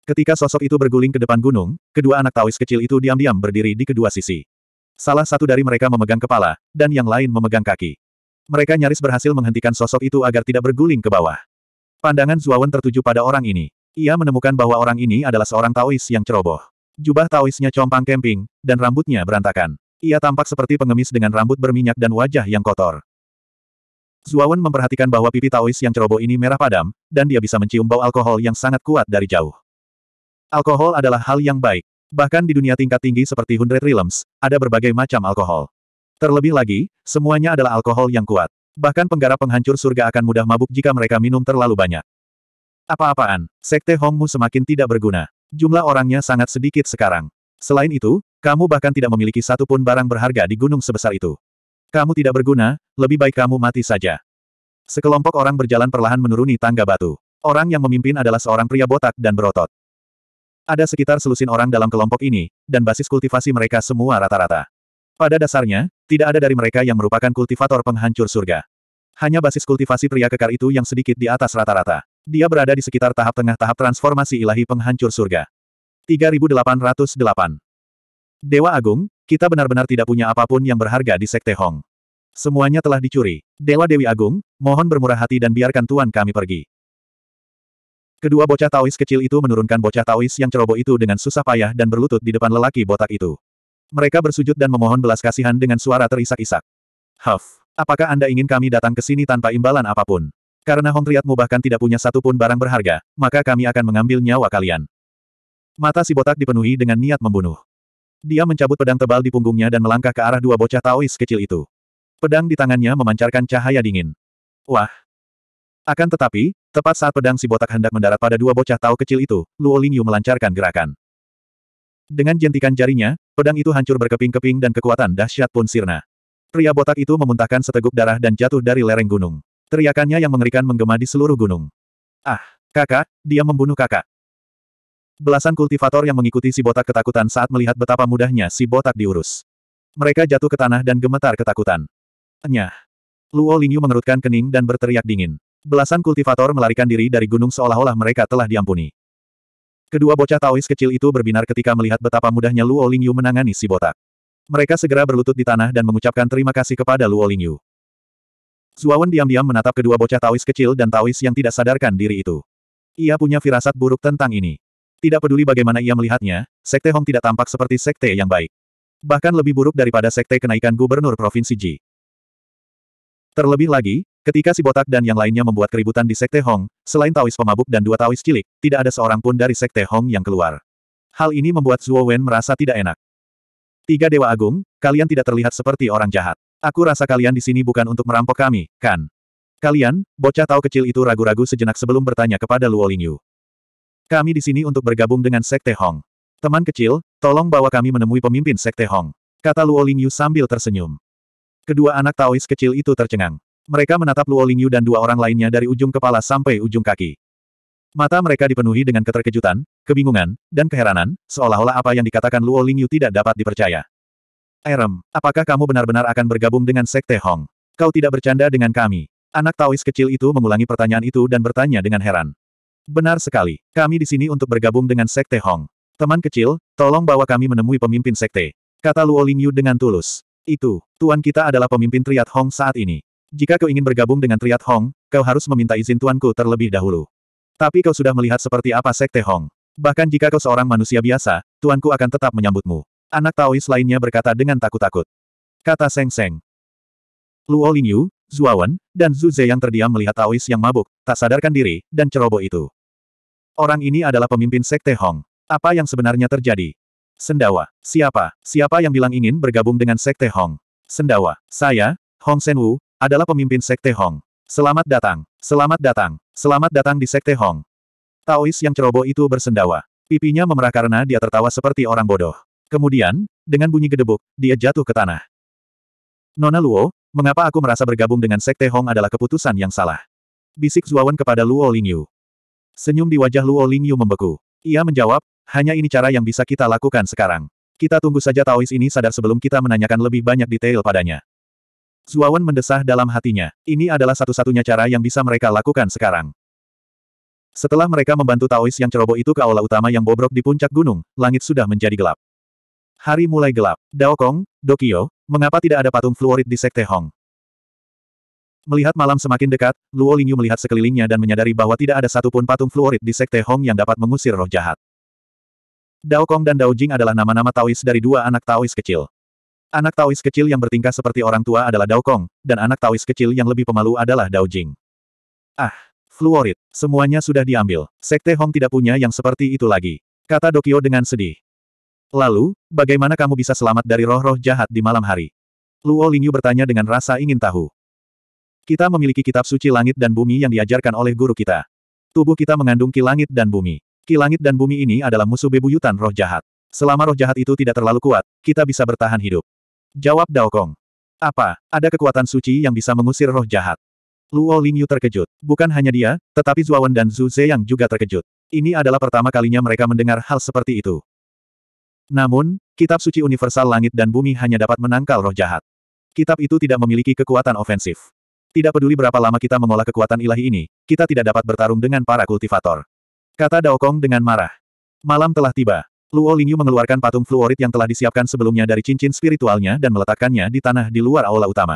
Ketika sosok itu berguling ke depan gunung, kedua anak Taois kecil itu diam-diam berdiri di kedua sisi. Salah satu dari mereka memegang kepala, dan yang lain memegang kaki. Mereka nyaris berhasil menghentikan sosok itu agar tidak berguling ke bawah. Pandangan Zuawan tertuju pada orang ini. Ia menemukan bahwa orang ini adalah seorang Taois yang ceroboh. Jubah Taoisnya compang kemping, dan rambutnya berantakan. Ia tampak seperti pengemis dengan rambut berminyak dan wajah yang kotor. Zuawan memperhatikan bahwa pipi Taois yang ceroboh ini merah padam, dan dia bisa mencium bau alkohol yang sangat kuat dari jauh. Alkohol adalah hal yang baik. Bahkan di dunia tingkat tinggi seperti Hundred Realms, ada berbagai macam alkohol. Terlebih lagi, semuanya adalah alkohol yang kuat. Bahkan penggarap penghancur surga akan mudah mabuk jika mereka minum terlalu banyak. Apa-apaan, sekte Hongmu semakin tidak berguna. Jumlah orangnya sangat sedikit sekarang. Selain itu, kamu bahkan tidak memiliki satupun barang berharga di gunung sebesar itu. Kamu tidak berguna, lebih baik kamu mati saja. Sekelompok orang berjalan perlahan menuruni tangga batu. Orang yang memimpin adalah seorang pria botak dan berotot. Ada sekitar selusin orang dalam kelompok ini, dan basis kultivasi mereka semua rata-rata. Pada dasarnya, tidak ada dari mereka yang merupakan kultivator penghancur surga. Hanya basis kultivasi pria kekar itu yang sedikit di atas rata-rata. Dia berada di sekitar tahap tengah tahap transformasi ilahi penghancur surga. 3808 Dewa Agung, kita benar-benar tidak punya apapun yang berharga di Sekte Hong. Semuanya telah dicuri. Dewa Dewi Agung, mohon bermurah hati dan biarkan Tuan kami pergi. Kedua bocah Taois kecil itu menurunkan bocah Taois yang ceroboh itu dengan susah payah dan berlutut di depan lelaki botak itu. Mereka bersujud dan memohon belas kasihan dengan suara terisak-isak. Huff, apakah Anda ingin kami datang ke sini tanpa imbalan apapun? Karena Hong Triatmu bahkan tidak punya satupun barang berharga, maka kami akan mengambil nyawa kalian. Mata si botak dipenuhi dengan niat membunuh. Dia mencabut pedang tebal di punggungnya dan melangkah ke arah dua bocah Taois kecil itu. Pedang di tangannya memancarkan cahaya dingin. Wah, akan tetapi, tepat saat pedang si botak hendak mendarat pada dua bocah tahu kecil itu, Luo Lingyu melancarkan gerakan. Dengan jentikan jarinya, pedang itu hancur berkeping-keping dan kekuatan dahsyat pun sirna. Pria botak itu memuntahkan seteguk darah dan jatuh dari lereng gunung. Teriakannya yang mengerikan menggema di seluruh gunung. Ah, kakak, dia membunuh kakak. Belasan kultivator yang mengikuti si botak ketakutan saat melihat betapa mudahnya si botak diurus. Mereka jatuh ke tanah dan gemetar ketakutan. Enyah. Luo Lingyu mengerutkan kening dan berteriak dingin. Belasan kultivator melarikan diri dari gunung seolah-olah mereka telah diampuni. Kedua bocah Taois kecil itu berbinar ketika melihat betapa mudahnya Luo Lingyu menangani si botak. Mereka segera berlutut di tanah dan mengucapkan terima kasih kepada Luo Lingyu. Zuawan diam-diam menatap kedua bocah Taois kecil dan Taois yang tidak sadarkan diri itu. Ia punya firasat buruk tentang ini. Tidak peduli bagaimana ia melihatnya, Sekte Hong tidak tampak seperti Sekte yang baik. Bahkan lebih buruk daripada Sekte Kenaikan Gubernur Provinsi Ji. Terlebih lagi, Ketika si botak dan yang lainnya membuat keributan di Sekte Hong, selain Taois pemabuk dan dua Taois cilik, tidak ada seorang pun dari Sekte Hong yang keluar. Hal ini membuat Zuo Wen merasa tidak enak. Tiga Dewa Agung, kalian tidak terlihat seperti orang jahat. Aku rasa kalian di sini bukan untuk merampok kami, kan? Kalian, bocah tahu kecil itu ragu-ragu sejenak sebelum bertanya kepada Luo Lingyu. Kami di sini untuk bergabung dengan Sekte Hong. Teman kecil, tolong bawa kami menemui pemimpin Sekte Hong. Kata Luo Lingyu sambil tersenyum. Kedua anak Taois kecil itu tercengang. Mereka menatap Luo Lingyu dan dua orang lainnya dari ujung kepala sampai ujung kaki. Mata mereka dipenuhi dengan keterkejutan, kebingungan, dan keheranan, seolah-olah apa yang dikatakan Luo Lingyu tidak dapat dipercaya. Erem, apakah kamu benar-benar akan bergabung dengan Sekte Hong? Kau tidak bercanda dengan kami. Anak Taois kecil itu mengulangi pertanyaan itu dan bertanya dengan heran. Benar sekali, kami di sini untuk bergabung dengan Sekte Hong. Teman kecil, tolong bawa kami menemui pemimpin Sekte. Kata Luo Lingyu dengan tulus. Itu, tuan kita adalah pemimpin Triad Hong saat ini. Jika kau ingin bergabung dengan Triad Hong, kau harus meminta izin tuanku terlebih dahulu. Tapi kau sudah melihat seperti apa Sekte Hong. Bahkan jika kau seorang manusia biasa, tuanku akan tetap menyambutmu. Anak Taois lainnya berkata dengan takut-takut. Kata Seng Seng. Luo Lingyu, Zuawan, dan Zhu Ze yang terdiam melihat Taois yang mabuk, tak sadarkan diri, dan ceroboh itu. Orang ini adalah pemimpin Sekte Hong. Apa yang sebenarnya terjadi? Sendawa. Siapa? Siapa yang bilang ingin bergabung dengan Sekte Hong? Sendawa. Saya, Hong Senwu, adalah pemimpin Sekte Hong. Selamat datang, selamat datang, selamat datang di Sekte Hong. Taois yang ceroboh itu bersendawa. Pipinya memerah karena dia tertawa seperti orang bodoh. Kemudian, dengan bunyi gedebuk, dia jatuh ke tanah. Nona Luo, mengapa aku merasa bergabung dengan Sekte Hong adalah keputusan yang salah? Bisik Zuawan kepada Luo Lingyu. Senyum di wajah Luo Lingyu membeku. Ia menjawab, hanya ini cara yang bisa kita lakukan sekarang. Kita tunggu saja Taois ini sadar sebelum kita menanyakan lebih banyak detail padanya. Zuawan mendesah dalam hatinya. Ini adalah satu-satunya cara yang bisa mereka lakukan sekarang. Setelah mereka membantu Taois yang ceroboh itu ke aula utama yang bobrok di puncak gunung, langit sudah menjadi gelap. Hari mulai gelap. Daokong, Dokio, mengapa tidak ada patung fluorit di Sekte Hong? Melihat malam semakin dekat, Luo Lingyu melihat sekelilingnya dan menyadari bahwa tidak ada satupun patung fluorit di Sekte Hong yang dapat mengusir roh jahat. Daokong dan Daojing adalah nama-nama Taois dari dua anak Taois kecil. Anak Taois kecil yang bertingkah seperti orang tua adalah Dao Kong, dan anak Taois kecil yang lebih pemalu adalah Dao Jing. Ah, fluorit, semuanya sudah diambil. Sekte Hong tidak punya yang seperti itu lagi. Kata Dokio dengan sedih. Lalu, bagaimana kamu bisa selamat dari roh-roh jahat di malam hari? Luo Lingyu bertanya dengan rasa ingin tahu. Kita memiliki kitab suci langit dan bumi yang diajarkan oleh guru kita. Tubuh kita mengandung ki langit dan bumi. Ki langit dan bumi ini adalah musuh bebuyutan roh jahat. Selama roh jahat itu tidak terlalu kuat, kita bisa bertahan hidup. Jawab Daokong. Apa, ada kekuatan suci yang bisa mengusir roh jahat? Luo Lingyu terkejut. Bukan hanya dia, tetapi Zuawan dan Zhu yang juga terkejut. Ini adalah pertama kalinya mereka mendengar hal seperti itu. Namun, kitab suci universal langit dan bumi hanya dapat menangkal roh jahat. Kitab itu tidak memiliki kekuatan ofensif. Tidak peduli berapa lama kita mengolah kekuatan ilahi ini, kita tidak dapat bertarung dengan para kultivator. Kata Daokong dengan marah. Malam telah tiba. Luo Lingyu mengeluarkan patung fluorit yang telah disiapkan sebelumnya dari cincin spiritualnya dan meletakkannya di tanah di luar aula utama.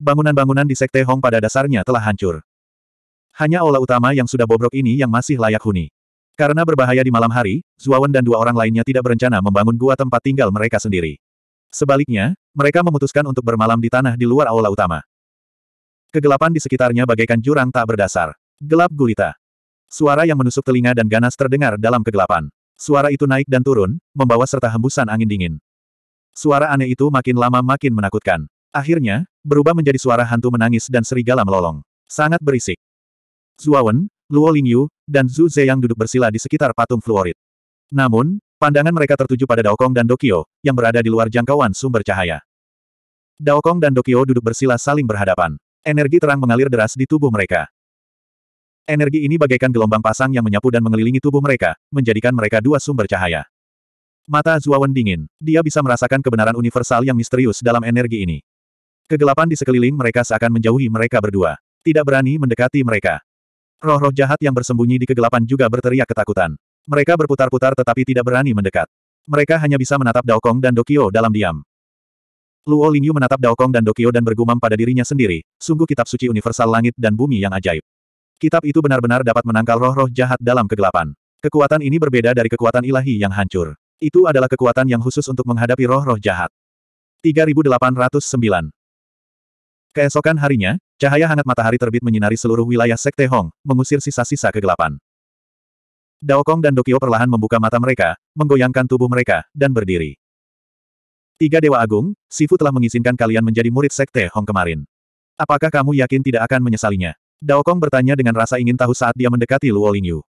Bangunan-bangunan di Sekte Hong pada dasarnya telah hancur. Hanya aula utama yang sudah bobrok ini yang masih layak huni. Karena berbahaya di malam hari, Zuawan dan dua orang lainnya tidak berencana membangun gua tempat tinggal mereka sendiri. Sebaliknya, mereka memutuskan untuk bermalam di tanah di luar aula utama. Kegelapan di sekitarnya bagaikan jurang tak berdasar. Gelap gulita. Suara yang menusuk telinga dan ganas terdengar dalam kegelapan. Suara itu naik dan turun, membawa serta hembusan angin dingin. Suara aneh itu makin lama makin menakutkan. Akhirnya, berubah menjadi suara hantu menangis dan serigala melolong. Sangat berisik. Zuawan, Luo Lingyu, dan Zhu Zeyang duduk bersila di sekitar patung fluorit. Namun, pandangan mereka tertuju pada Daokong dan Dokio, yang berada di luar jangkauan sumber cahaya. Daokong dan Dokio duduk bersila saling berhadapan. Energi terang mengalir deras di tubuh mereka. Energi ini bagaikan gelombang pasang yang menyapu dan mengelilingi tubuh mereka, menjadikan mereka dua sumber cahaya. Mata Zuawan dingin. Dia bisa merasakan kebenaran universal yang misterius dalam energi ini. Kegelapan di sekeliling mereka seakan menjauhi mereka berdua. Tidak berani mendekati mereka. Roh-roh jahat yang bersembunyi di kegelapan juga berteriak ketakutan. Mereka berputar-putar tetapi tidak berani mendekat. Mereka hanya bisa menatap Dao Kong dan Dokio dalam diam. Luo Lingyu menatap Dao Kong dan Dokio dan bergumam pada dirinya sendiri, sungguh kitab suci universal langit dan bumi yang ajaib. Kitab itu benar-benar dapat menangkal roh-roh jahat dalam kegelapan. Kekuatan ini berbeda dari kekuatan ilahi yang hancur. Itu adalah kekuatan yang khusus untuk menghadapi roh-roh jahat. 3809 Keesokan harinya, cahaya hangat matahari terbit menyinari seluruh wilayah Sekte Hong, mengusir sisa-sisa kegelapan. Dao Kong dan Dokio perlahan membuka mata mereka, menggoyangkan tubuh mereka, dan berdiri. Tiga Dewa Agung, Sifu telah mengizinkan kalian menjadi murid Sekte Hong kemarin. Apakah kamu yakin tidak akan menyesalinya? Dao Kong bertanya dengan rasa ingin tahu saat dia mendekati Luo Lingyu.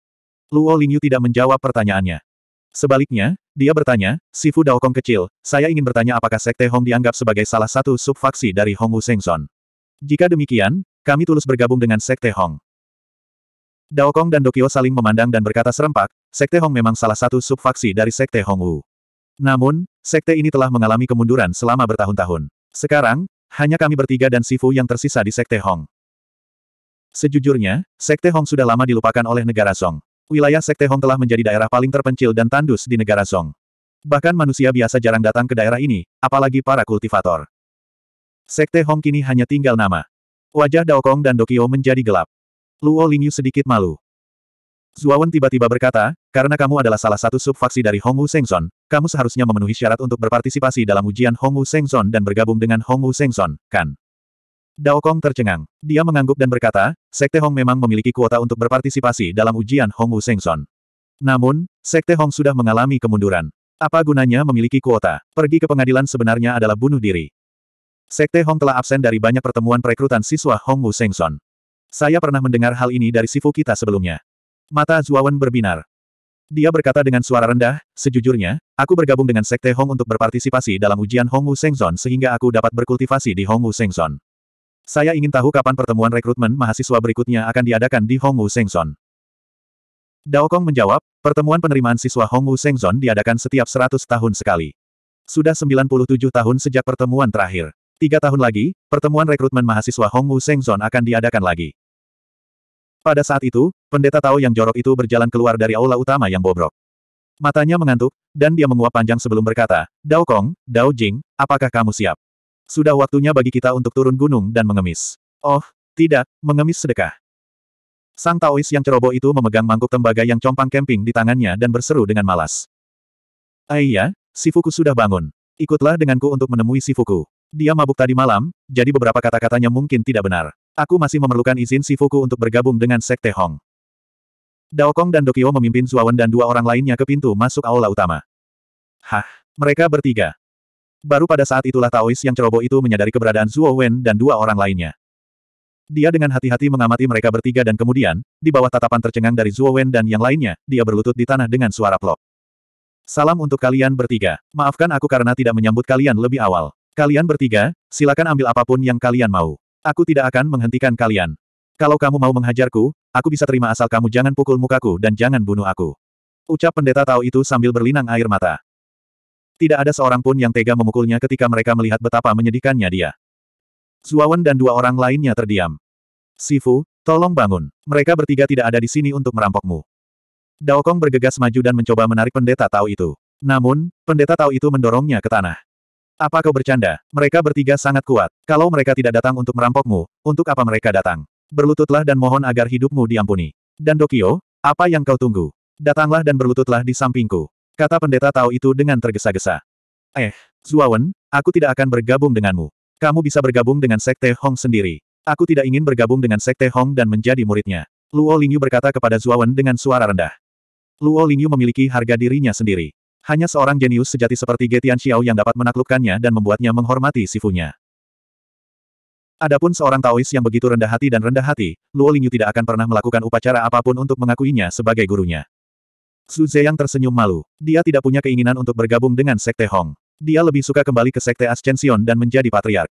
Luo Lingyu tidak menjawab pertanyaannya. Sebaliknya, dia bertanya, Sifu Dao Kong kecil, saya ingin bertanya apakah Sekte Hong dianggap sebagai salah satu subfaksi dari Hong Hongwu Sengzon. Jika demikian, kami tulus bergabung dengan Sekte Hong. Dao Kong dan Dokyo saling memandang dan berkata serempak, Sekte Hong memang salah satu subfaksi dari Sekte Hong Wu. Namun, Sekte ini telah mengalami kemunduran selama bertahun-tahun. Sekarang, hanya kami bertiga dan Sifu yang tersisa di Sekte Hong. Sejujurnya, Sekte Hong sudah lama dilupakan oleh negara Song. Wilayah Sekte Hong telah menjadi daerah paling terpencil dan tandus di negara Song. Bahkan manusia biasa jarang datang ke daerah ini, apalagi para kultivator. Sekte Hong kini hanya tinggal nama. Wajah Dao Kong dan Dokio menjadi gelap. Luo Lingyu sedikit malu. Zuawan tiba-tiba berkata, karena kamu adalah salah satu subfaksi dari Hongwu Sengson, kamu seharusnya memenuhi syarat untuk berpartisipasi dalam ujian Hongwu Sengson dan bergabung dengan Hongwu Sengson, kan? Dao Kong tercengang. Dia mengangguk dan berkata, Sekte Hong memang memiliki kuota untuk berpartisipasi dalam ujian Hong Wu Sengson. Namun, Sekte Hong sudah mengalami kemunduran. Apa gunanya memiliki kuota? Pergi ke pengadilan sebenarnya adalah bunuh diri. Sekte Hong telah absen dari banyak pertemuan perekrutan siswa Hong Wu Sengson. Saya pernah mendengar hal ini dari Sifu kita sebelumnya. Mata Zuawan berbinar. Dia berkata dengan suara rendah, sejujurnya, aku bergabung dengan Sekte Hong untuk berpartisipasi dalam ujian Hong Wu Son sehingga aku dapat berkultivasi di Hong Wu Son. Saya ingin tahu kapan pertemuan rekrutmen mahasiswa berikutnya akan diadakan di Hongwu Sengson. Dao Kong menjawab, pertemuan penerimaan siswa Hongwu Sengson diadakan setiap 100 tahun sekali. Sudah 97 tahun sejak pertemuan terakhir. Tiga tahun lagi, pertemuan rekrutmen mahasiswa Hongwu Sengson akan diadakan lagi. Pada saat itu, pendeta Tao yang jorok itu berjalan keluar dari aula utama yang bobrok. Matanya mengantuk, dan dia menguap panjang sebelum berkata, Dao Kong, Dao Jing, apakah kamu siap? Sudah waktunya bagi kita untuk turun gunung dan mengemis. Oh, tidak, mengemis sedekah. Sang Taois yang ceroboh itu memegang mangkuk tembaga yang compang kemping di tangannya dan berseru dengan malas. Aiyah, eh ya, Sifuku sudah bangun. Ikutlah denganku untuk menemui Sifuku. Dia mabuk tadi malam, jadi beberapa kata-katanya mungkin tidak benar. Aku masih memerlukan izin Sifuku untuk bergabung dengan Sekte Hong. Daokong dan Dokio memimpin Zuawan dan dua orang lainnya ke pintu masuk aula utama. Hah, mereka bertiga. Baru pada saat itulah Taois yang ceroboh itu menyadari keberadaan Zuo Wen dan dua orang lainnya. Dia dengan hati-hati mengamati mereka bertiga dan kemudian, di bawah tatapan tercengang dari Zuo Wen dan yang lainnya, dia berlutut di tanah dengan suara plok. Salam untuk kalian bertiga. Maafkan aku karena tidak menyambut kalian lebih awal. Kalian bertiga, silakan ambil apapun yang kalian mau. Aku tidak akan menghentikan kalian. Kalau kamu mau menghajarku, aku bisa terima asal kamu jangan pukul mukaku dan jangan bunuh aku. Ucap pendeta tahu itu sambil berlinang air mata. Tidak ada seorang pun yang tega memukulnya ketika mereka melihat betapa menyedihkannya dia. Zuawan dan dua orang lainnya terdiam. Sifu, tolong bangun. Mereka bertiga tidak ada di sini untuk merampokmu. Daokong bergegas maju dan mencoba menarik pendeta tao itu. Namun, pendeta tao itu mendorongnya ke tanah. Apa kau bercanda? Mereka bertiga sangat kuat. Kalau mereka tidak datang untuk merampokmu, untuk apa mereka datang? Berlututlah dan mohon agar hidupmu diampuni. Dan Dokio, apa yang kau tunggu? Datanglah dan berlututlah di sampingku. Kata pendeta Tao itu dengan tergesa-gesa. Eh, Zuawan, aku tidak akan bergabung denganmu. Kamu bisa bergabung dengan Sekte Hong sendiri. Aku tidak ingin bergabung dengan Sekte Hong dan menjadi muridnya. Luo Lingyu berkata kepada Zuawan dengan suara rendah. Luo Lingyu memiliki harga dirinya sendiri. Hanya seorang jenius sejati seperti Getian Xiao yang dapat menaklukkannya dan membuatnya menghormati sifunya. Adapun seorang Taois yang begitu rendah hati dan rendah hati, Luo Lingyu tidak akan pernah melakukan upacara apapun untuk mengakuinya sebagai gurunya. Su Zeyang tersenyum malu. Dia tidak punya keinginan untuk bergabung dengan Sekte Hong. Dia lebih suka kembali ke Sekte Ascension dan menjadi patriark.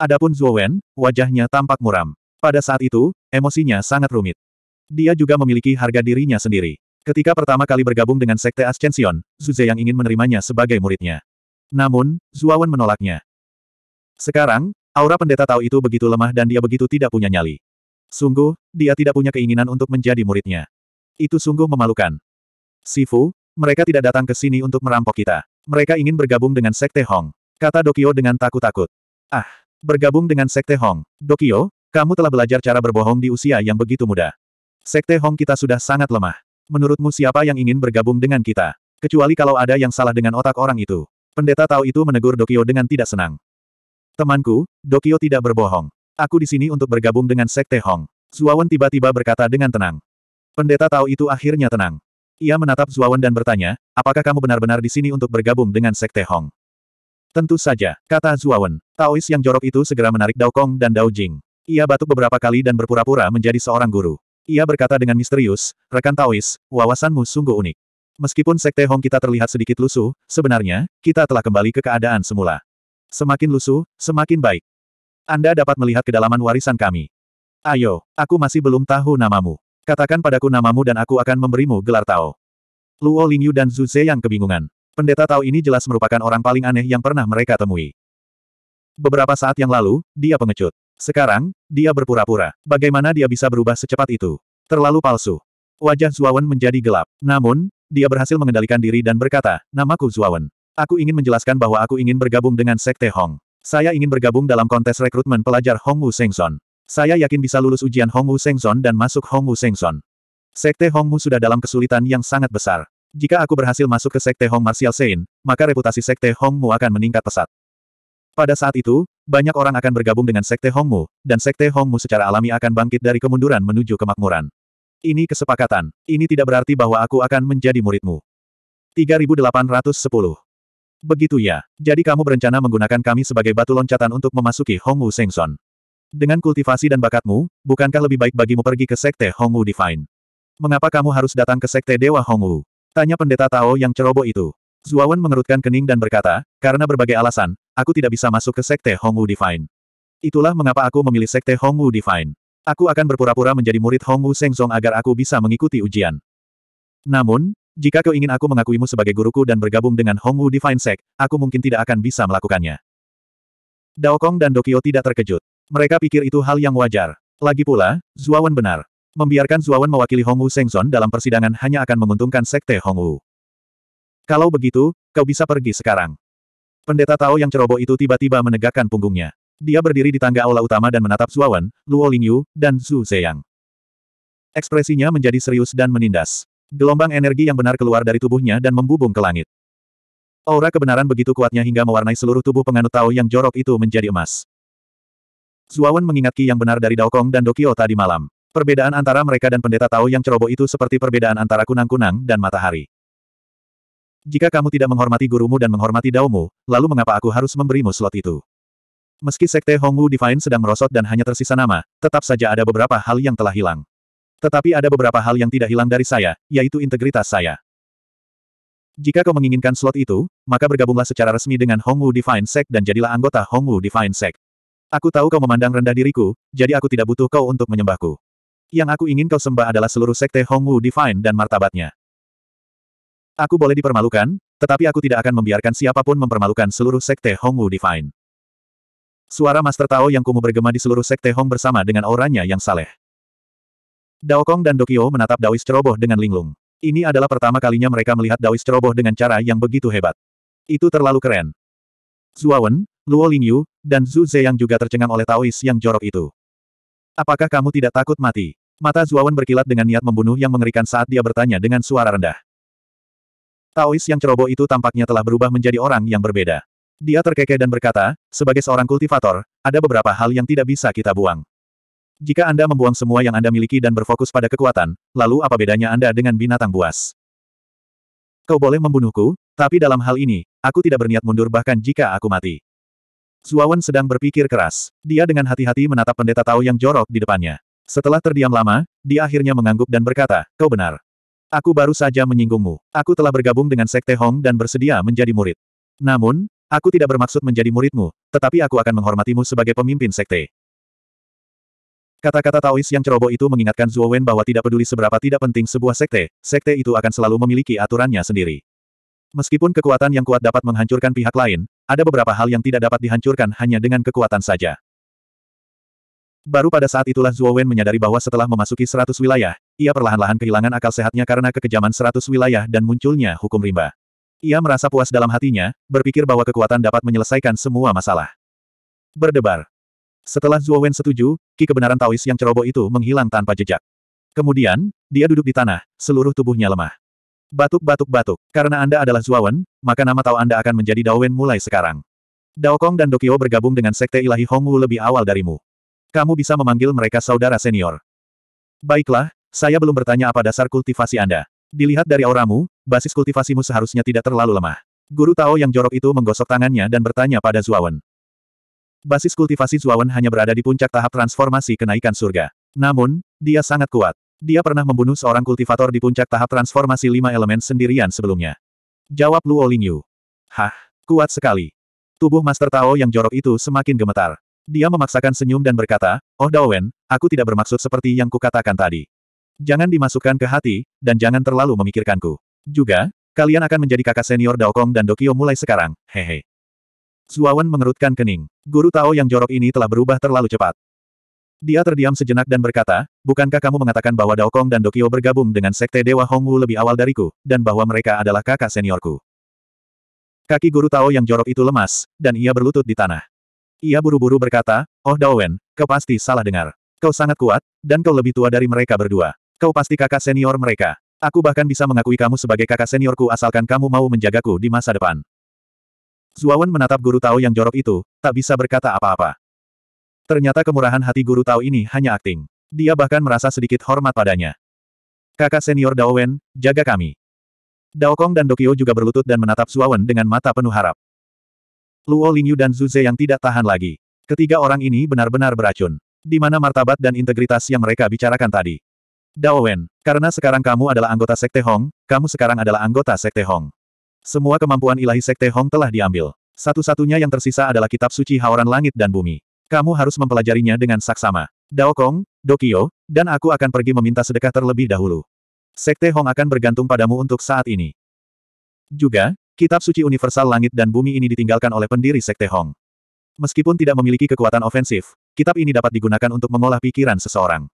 Adapun Zuo Wen, wajahnya tampak muram. Pada saat itu, emosinya sangat rumit. Dia juga memiliki harga dirinya sendiri. Ketika pertama kali bergabung dengan Sekte Ascension, Zhu Zeyang ingin menerimanya sebagai muridnya. Namun, Zuo Wen menolaknya. Sekarang, aura pendeta tahu itu begitu lemah dan dia begitu tidak punya nyali. Sungguh, dia tidak punya keinginan untuk menjadi muridnya. Itu sungguh memalukan. Sifu, mereka tidak datang ke sini untuk merampok kita. Mereka ingin bergabung dengan Sekte Hong. Kata Dokio dengan takut-takut. Ah, bergabung dengan Sekte Hong. Dokio, kamu telah belajar cara berbohong di usia yang begitu muda. Sekte Hong kita sudah sangat lemah. Menurutmu siapa yang ingin bergabung dengan kita? Kecuali kalau ada yang salah dengan otak orang itu. Pendeta Tao itu menegur Dokio dengan tidak senang. Temanku, Dokio tidak berbohong. Aku di sini untuk bergabung dengan Sekte Hong. Zuawan tiba-tiba berkata dengan tenang. Pendeta Tao itu akhirnya tenang. Ia menatap Zuawan dan bertanya, apakah kamu benar-benar di sini untuk bergabung dengan Sekte Hong? Tentu saja, kata Zuawan. Taois yang jorok itu segera menarik Dao Kong dan Dao Jing. Ia batuk beberapa kali dan berpura-pura menjadi seorang guru. Ia berkata dengan misterius, rekan Taois, wawasanmu sungguh unik. Meskipun Sekte Hong kita terlihat sedikit lusuh, sebenarnya, kita telah kembali ke keadaan semula. Semakin lusuh, semakin baik. Anda dapat melihat kedalaman warisan kami. Ayo, aku masih belum tahu namamu. Katakan padaku namamu dan aku akan memberimu gelar Tao. Luo Lingyu dan Zhu Ze yang kebingungan. Pendeta Tao ini jelas merupakan orang paling aneh yang pernah mereka temui. Beberapa saat yang lalu, dia pengecut. Sekarang, dia berpura-pura. Bagaimana dia bisa berubah secepat itu? Terlalu palsu. Wajah Zuawan menjadi gelap. Namun, dia berhasil mengendalikan diri dan berkata, Namaku Zuawan. Aku ingin menjelaskan bahwa aku ingin bergabung dengan Sekte Hong. Saya ingin bergabung dalam kontes rekrutmen pelajar Hong Wu Sengson. Saya yakin bisa lulus ujian Hongwu Sengzon dan masuk Hongwu Sengzon. Sekte Hongwu sudah dalam kesulitan yang sangat besar. Jika aku berhasil masuk ke Sekte Hong Martial Sein, maka reputasi Sekte Hongmu akan meningkat pesat. Pada saat itu, banyak orang akan bergabung dengan Sekte Hongmu, dan Sekte Hongmu secara alami akan bangkit dari kemunduran menuju kemakmuran. Ini kesepakatan. Ini tidak berarti bahwa aku akan menjadi muridmu. 3810. Begitu ya. Jadi kamu berencana menggunakan kami sebagai batu loncatan untuk memasuki Hongwu Sengson. Dengan kultivasi dan bakatmu, bukankah lebih baik bagimu pergi ke Sekte Hongwu Divine? Mengapa kamu harus datang ke Sekte Dewa Hongwu? Tanya pendeta Tao yang ceroboh itu. Zuawan mengerutkan kening dan berkata, karena berbagai alasan, aku tidak bisa masuk ke Sekte Hongwu Divine. Itulah mengapa aku memilih Sekte Hongwu Divine. Aku akan berpura-pura menjadi murid Hongwu Sengzong agar aku bisa mengikuti ujian. Namun, jika kau ingin aku mengakuimu sebagai guruku dan bergabung dengan Hongwu Divine Sek, aku mungkin tidak akan bisa melakukannya. Dao Kong dan Dokio tidak terkejut. Mereka pikir itu hal yang wajar. Lagi pula, Zuawan benar. Membiarkan Zuawan mewakili Hongwu Sengzon dalam persidangan hanya akan menguntungkan Sekte Hongwu. Kalau begitu, kau bisa pergi sekarang. Pendeta Tao yang ceroboh itu tiba-tiba menegakkan punggungnya. Dia berdiri di tangga aula utama dan menatap Zuawan, Luo Lingyu, dan Zhu Zeyang. Ekspresinya menjadi serius dan menindas. Gelombang energi yang benar keluar dari tubuhnya dan membubung ke langit. Aura kebenaran begitu kuatnya hingga mewarnai seluruh tubuh penganut Tao yang jorok itu menjadi emas. Zuawan mengingat Ki yang benar dari Kong dan Dokio tadi malam. Perbedaan antara mereka dan pendeta Tao yang ceroboh itu seperti perbedaan antara kunang-kunang dan matahari. Jika kamu tidak menghormati gurumu dan menghormati daumu, lalu mengapa aku harus memberimu slot itu? Meski Sekte Hongwu Divine sedang merosot dan hanya tersisa nama, tetap saja ada beberapa hal yang telah hilang. Tetapi ada beberapa hal yang tidak hilang dari saya, yaitu integritas saya. Jika kau menginginkan slot itu, maka bergabunglah secara resmi dengan Hongwu Divine Sect dan jadilah anggota Hongwu Divine Sect. Aku tahu kau memandang rendah diriku, jadi aku tidak butuh kau untuk menyembahku. Yang aku ingin kau sembah adalah seluruh sekte Hongwu Divine dan martabatnya. Aku boleh dipermalukan, tetapi aku tidak akan membiarkan siapapun mempermalukan seluruh sekte Hongwu Divine. Suara Master Tao yang kumuh bergema di seluruh sekte Hong bersama dengan auranya yang saleh. Dao Kong dan Dokio menatap Dawis ceroboh dengan linglung. Ini adalah pertama kalinya mereka melihat Dawis ceroboh dengan cara yang begitu hebat. Itu terlalu keren. Zuawan, Luo Lingyu, dan Zhu Zeyang juga tercengang oleh Taois yang jorok itu. Apakah kamu tidak takut mati? Mata Zuawan berkilat dengan niat membunuh yang mengerikan saat dia bertanya dengan suara rendah. Taois yang ceroboh itu tampaknya telah berubah menjadi orang yang berbeda. Dia terkekeh dan berkata, sebagai seorang kultivator, ada beberapa hal yang tidak bisa kita buang. Jika Anda membuang semua yang Anda miliki dan berfokus pada kekuatan, lalu apa bedanya Anda dengan binatang buas? Kau boleh membunuhku, tapi dalam hal ini, aku tidak berniat mundur bahkan jika aku mati. Zuawan sedang berpikir keras. Dia dengan hati-hati menatap pendeta Tao yang jorok di depannya. Setelah terdiam lama, dia akhirnya mengangguk dan berkata, kau benar. Aku baru saja menyinggungmu. Aku telah bergabung dengan Sekte Hong dan bersedia menjadi murid. Namun, aku tidak bermaksud menjadi muridmu, tetapi aku akan menghormatimu sebagai pemimpin Sekte. Kata-kata Taois yang ceroboh itu mengingatkan Zuo Wen bahwa tidak peduli seberapa tidak penting sebuah sekte, sekte itu akan selalu memiliki aturannya sendiri. Meskipun kekuatan yang kuat dapat menghancurkan pihak lain, ada beberapa hal yang tidak dapat dihancurkan hanya dengan kekuatan saja. Baru pada saat itulah Zhuo Wen menyadari bahwa setelah memasuki seratus wilayah, ia perlahan-lahan kehilangan akal sehatnya karena kekejaman seratus wilayah dan munculnya hukum rimba. Ia merasa puas dalam hatinya, berpikir bahwa kekuatan dapat menyelesaikan semua masalah. Berdebar. Setelah Zhuo Wen setuju, ki kebenaran Taois yang ceroboh itu menghilang tanpa jejak. Kemudian, dia duduk di tanah, seluruh tubuhnya lemah. Batuk-batuk-batuk. Karena Anda adalah Zuawan, maka nama tahu Anda akan menjadi Daowen mulai sekarang. Dao Kong dan Dokio bergabung dengan Sekte Ilahi Hongwu lebih awal darimu. Kamu bisa memanggil mereka saudara senior. Baiklah, saya belum bertanya apa dasar kultivasi Anda. Dilihat dari auramu, basis kultivasimu seharusnya tidak terlalu lemah. Guru Tao yang jorok itu menggosok tangannya dan bertanya pada Zuawan. Basis kultivasi Zuawan hanya berada di puncak tahap transformasi kenaikan surga. Namun, dia sangat kuat. Dia pernah membunuh seorang kultivator di puncak tahap transformasi lima elemen sendirian sebelumnya. Jawab Luo Lingyu. Hah, kuat sekali. Tubuh Master Tao yang jorok itu semakin gemetar. Dia memaksakan senyum dan berkata, Oh Daowen, aku tidak bermaksud seperti yang kukatakan tadi. Jangan dimasukkan ke hati, dan jangan terlalu memikirkanku. Juga, kalian akan menjadi kakak senior Daokong dan Dokio mulai sekarang, hehe. Zuawan mengerutkan kening. Guru Tao yang jorok ini telah berubah terlalu cepat. Dia terdiam sejenak dan berkata, bukankah kamu mengatakan bahwa Daokong dan Dokio bergabung dengan Sekte Dewa Hongwu lebih awal dariku, dan bahwa mereka adalah kakak seniorku? Kaki guru Tao yang jorok itu lemas, dan ia berlutut di tanah. Ia buru-buru berkata, Oh Daowen, kau pasti salah dengar. Kau sangat kuat, dan kau lebih tua dari mereka berdua. Kau pasti kakak senior mereka. Aku bahkan bisa mengakui kamu sebagai kakak seniorku asalkan kamu mau menjagaku di masa depan. Zuawan menatap guru Tao yang jorok itu, tak bisa berkata apa-apa. Ternyata kemurahan hati guru Tao ini hanya akting. Dia bahkan merasa sedikit hormat padanya. Kakak senior Dao Wen, jaga kami. Dao Kong dan Dokio juga berlutut dan menatap Suawen dengan mata penuh harap. Luo Lingyu dan Zhu Ze yang tidak tahan lagi. Ketiga orang ini benar-benar beracun. Di mana martabat dan integritas yang mereka bicarakan tadi? Dao Wen, karena sekarang kamu adalah anggota Sekte Hong, kamu sekarang adalah anggota Sekte Hong. Semua kemampuan ilahi Sekte Hong telah diambil. Satu-satunya yang tersisa adalah kitab suci haoran langit dan bumi. Kamu harus mempelajarinya dengan saksama. Dao Kong, Dokio, dan aku akan pergi meminta sedekah terlebih dahulu. Sekte Hong akan bergantung padamu untuk saat ini. Juga, kitab suci universal langit dan bumi ini ditinggalkan oleh pendiri Sekte Hong. Meskipun tidak memiliki kekuatan ofensif, kitab ini dapat digunakan untuk mengolah pikiran seseorang.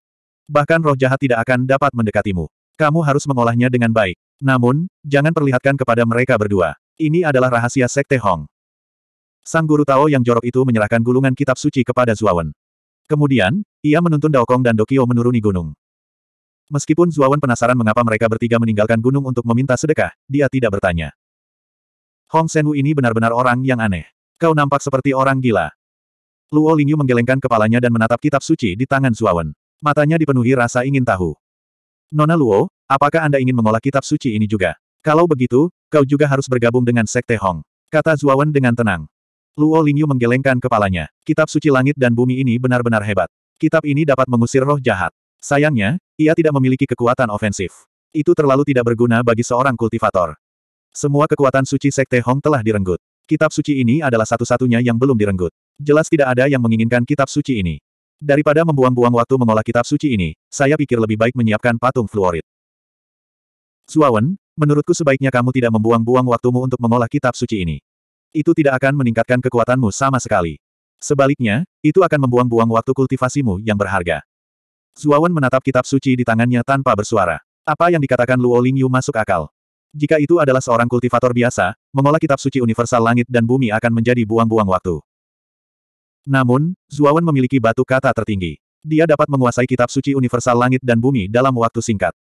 Bahkan roh jahat tidak akan dapat mendekatimu. Kamu harus mengolahnya dengan baik. Namun, jangan perlihatkan kepada mereka berdua. Ini adalah rahasia Sekte Hong. Sang guru Tao yang jorok itu menyerahkan gulungan kitab suci kepada Zuawan. Kemudian, ia menuntun Daokong dan Dokio menuruni gunung. Meskipun Zuawan penasaran mengapa mereka bertiga meninggalkan gunung untuk meminta sedekah, dia tidak bertanya. Hong Senwu ini benar-benar orang yang aneh. Kau nampak seperti orang gila. Luo Lingyu menggelengkan kepalanya dan menatap kitab suci di tangan Zuawan. Matanya dipenuhi rasa ingin tahu. Nona Luo, apakah Anda ingin mengolah kitab suci ini juga? Kalau begitu, kau juga harus bergabung dengan Sekte Hong. Kata Zuawan dengan tenang. Luo Lingyu menggelengkan kepalanya. Kitab suci langit dan bumi ini benar-benar hebat. Kitab ini dapat mengusir roh jahat. Sayangnya, ia tidak memiliki kekuatan ofensif. Itu terlalu tidak berguna bagi seorang kultivator. Semua kekuatan suci Sekte Hong telah direnggut. Kitab suci ini adalah satu-satunya yang belum direnggut. Jelas tidak ada yang menginginkan kitab suci ini. Daripada membuang-buang waktu mengolah kitab suci ini, saya pikir lebih baik menyiapkan patung fluorit. Suawen, menurutku sebaiknya kamu tidak membuang-buang waktumu untuk mengolah kitab suci ini itu tidak akan meningkatkan kekuatanmu sama sekali. Sebaliknya, itu akan membuang-buang waktu kultivasimu yang berharga. Zuawan menatap kitab suci di tangannya tanpa bersuara. Apa yang dikatakan Luo Lingyu masuk akal. Jika itu adalah seorang kultivator biasa, mengolah kitab suci universal langit dan bumi akan menjadi buang-buang waktu. Namun, Zuawan memiliki batu kata tertinggi. Dia dapat menguasai kitab suci universal langit dan bumi dalam waktu singkat.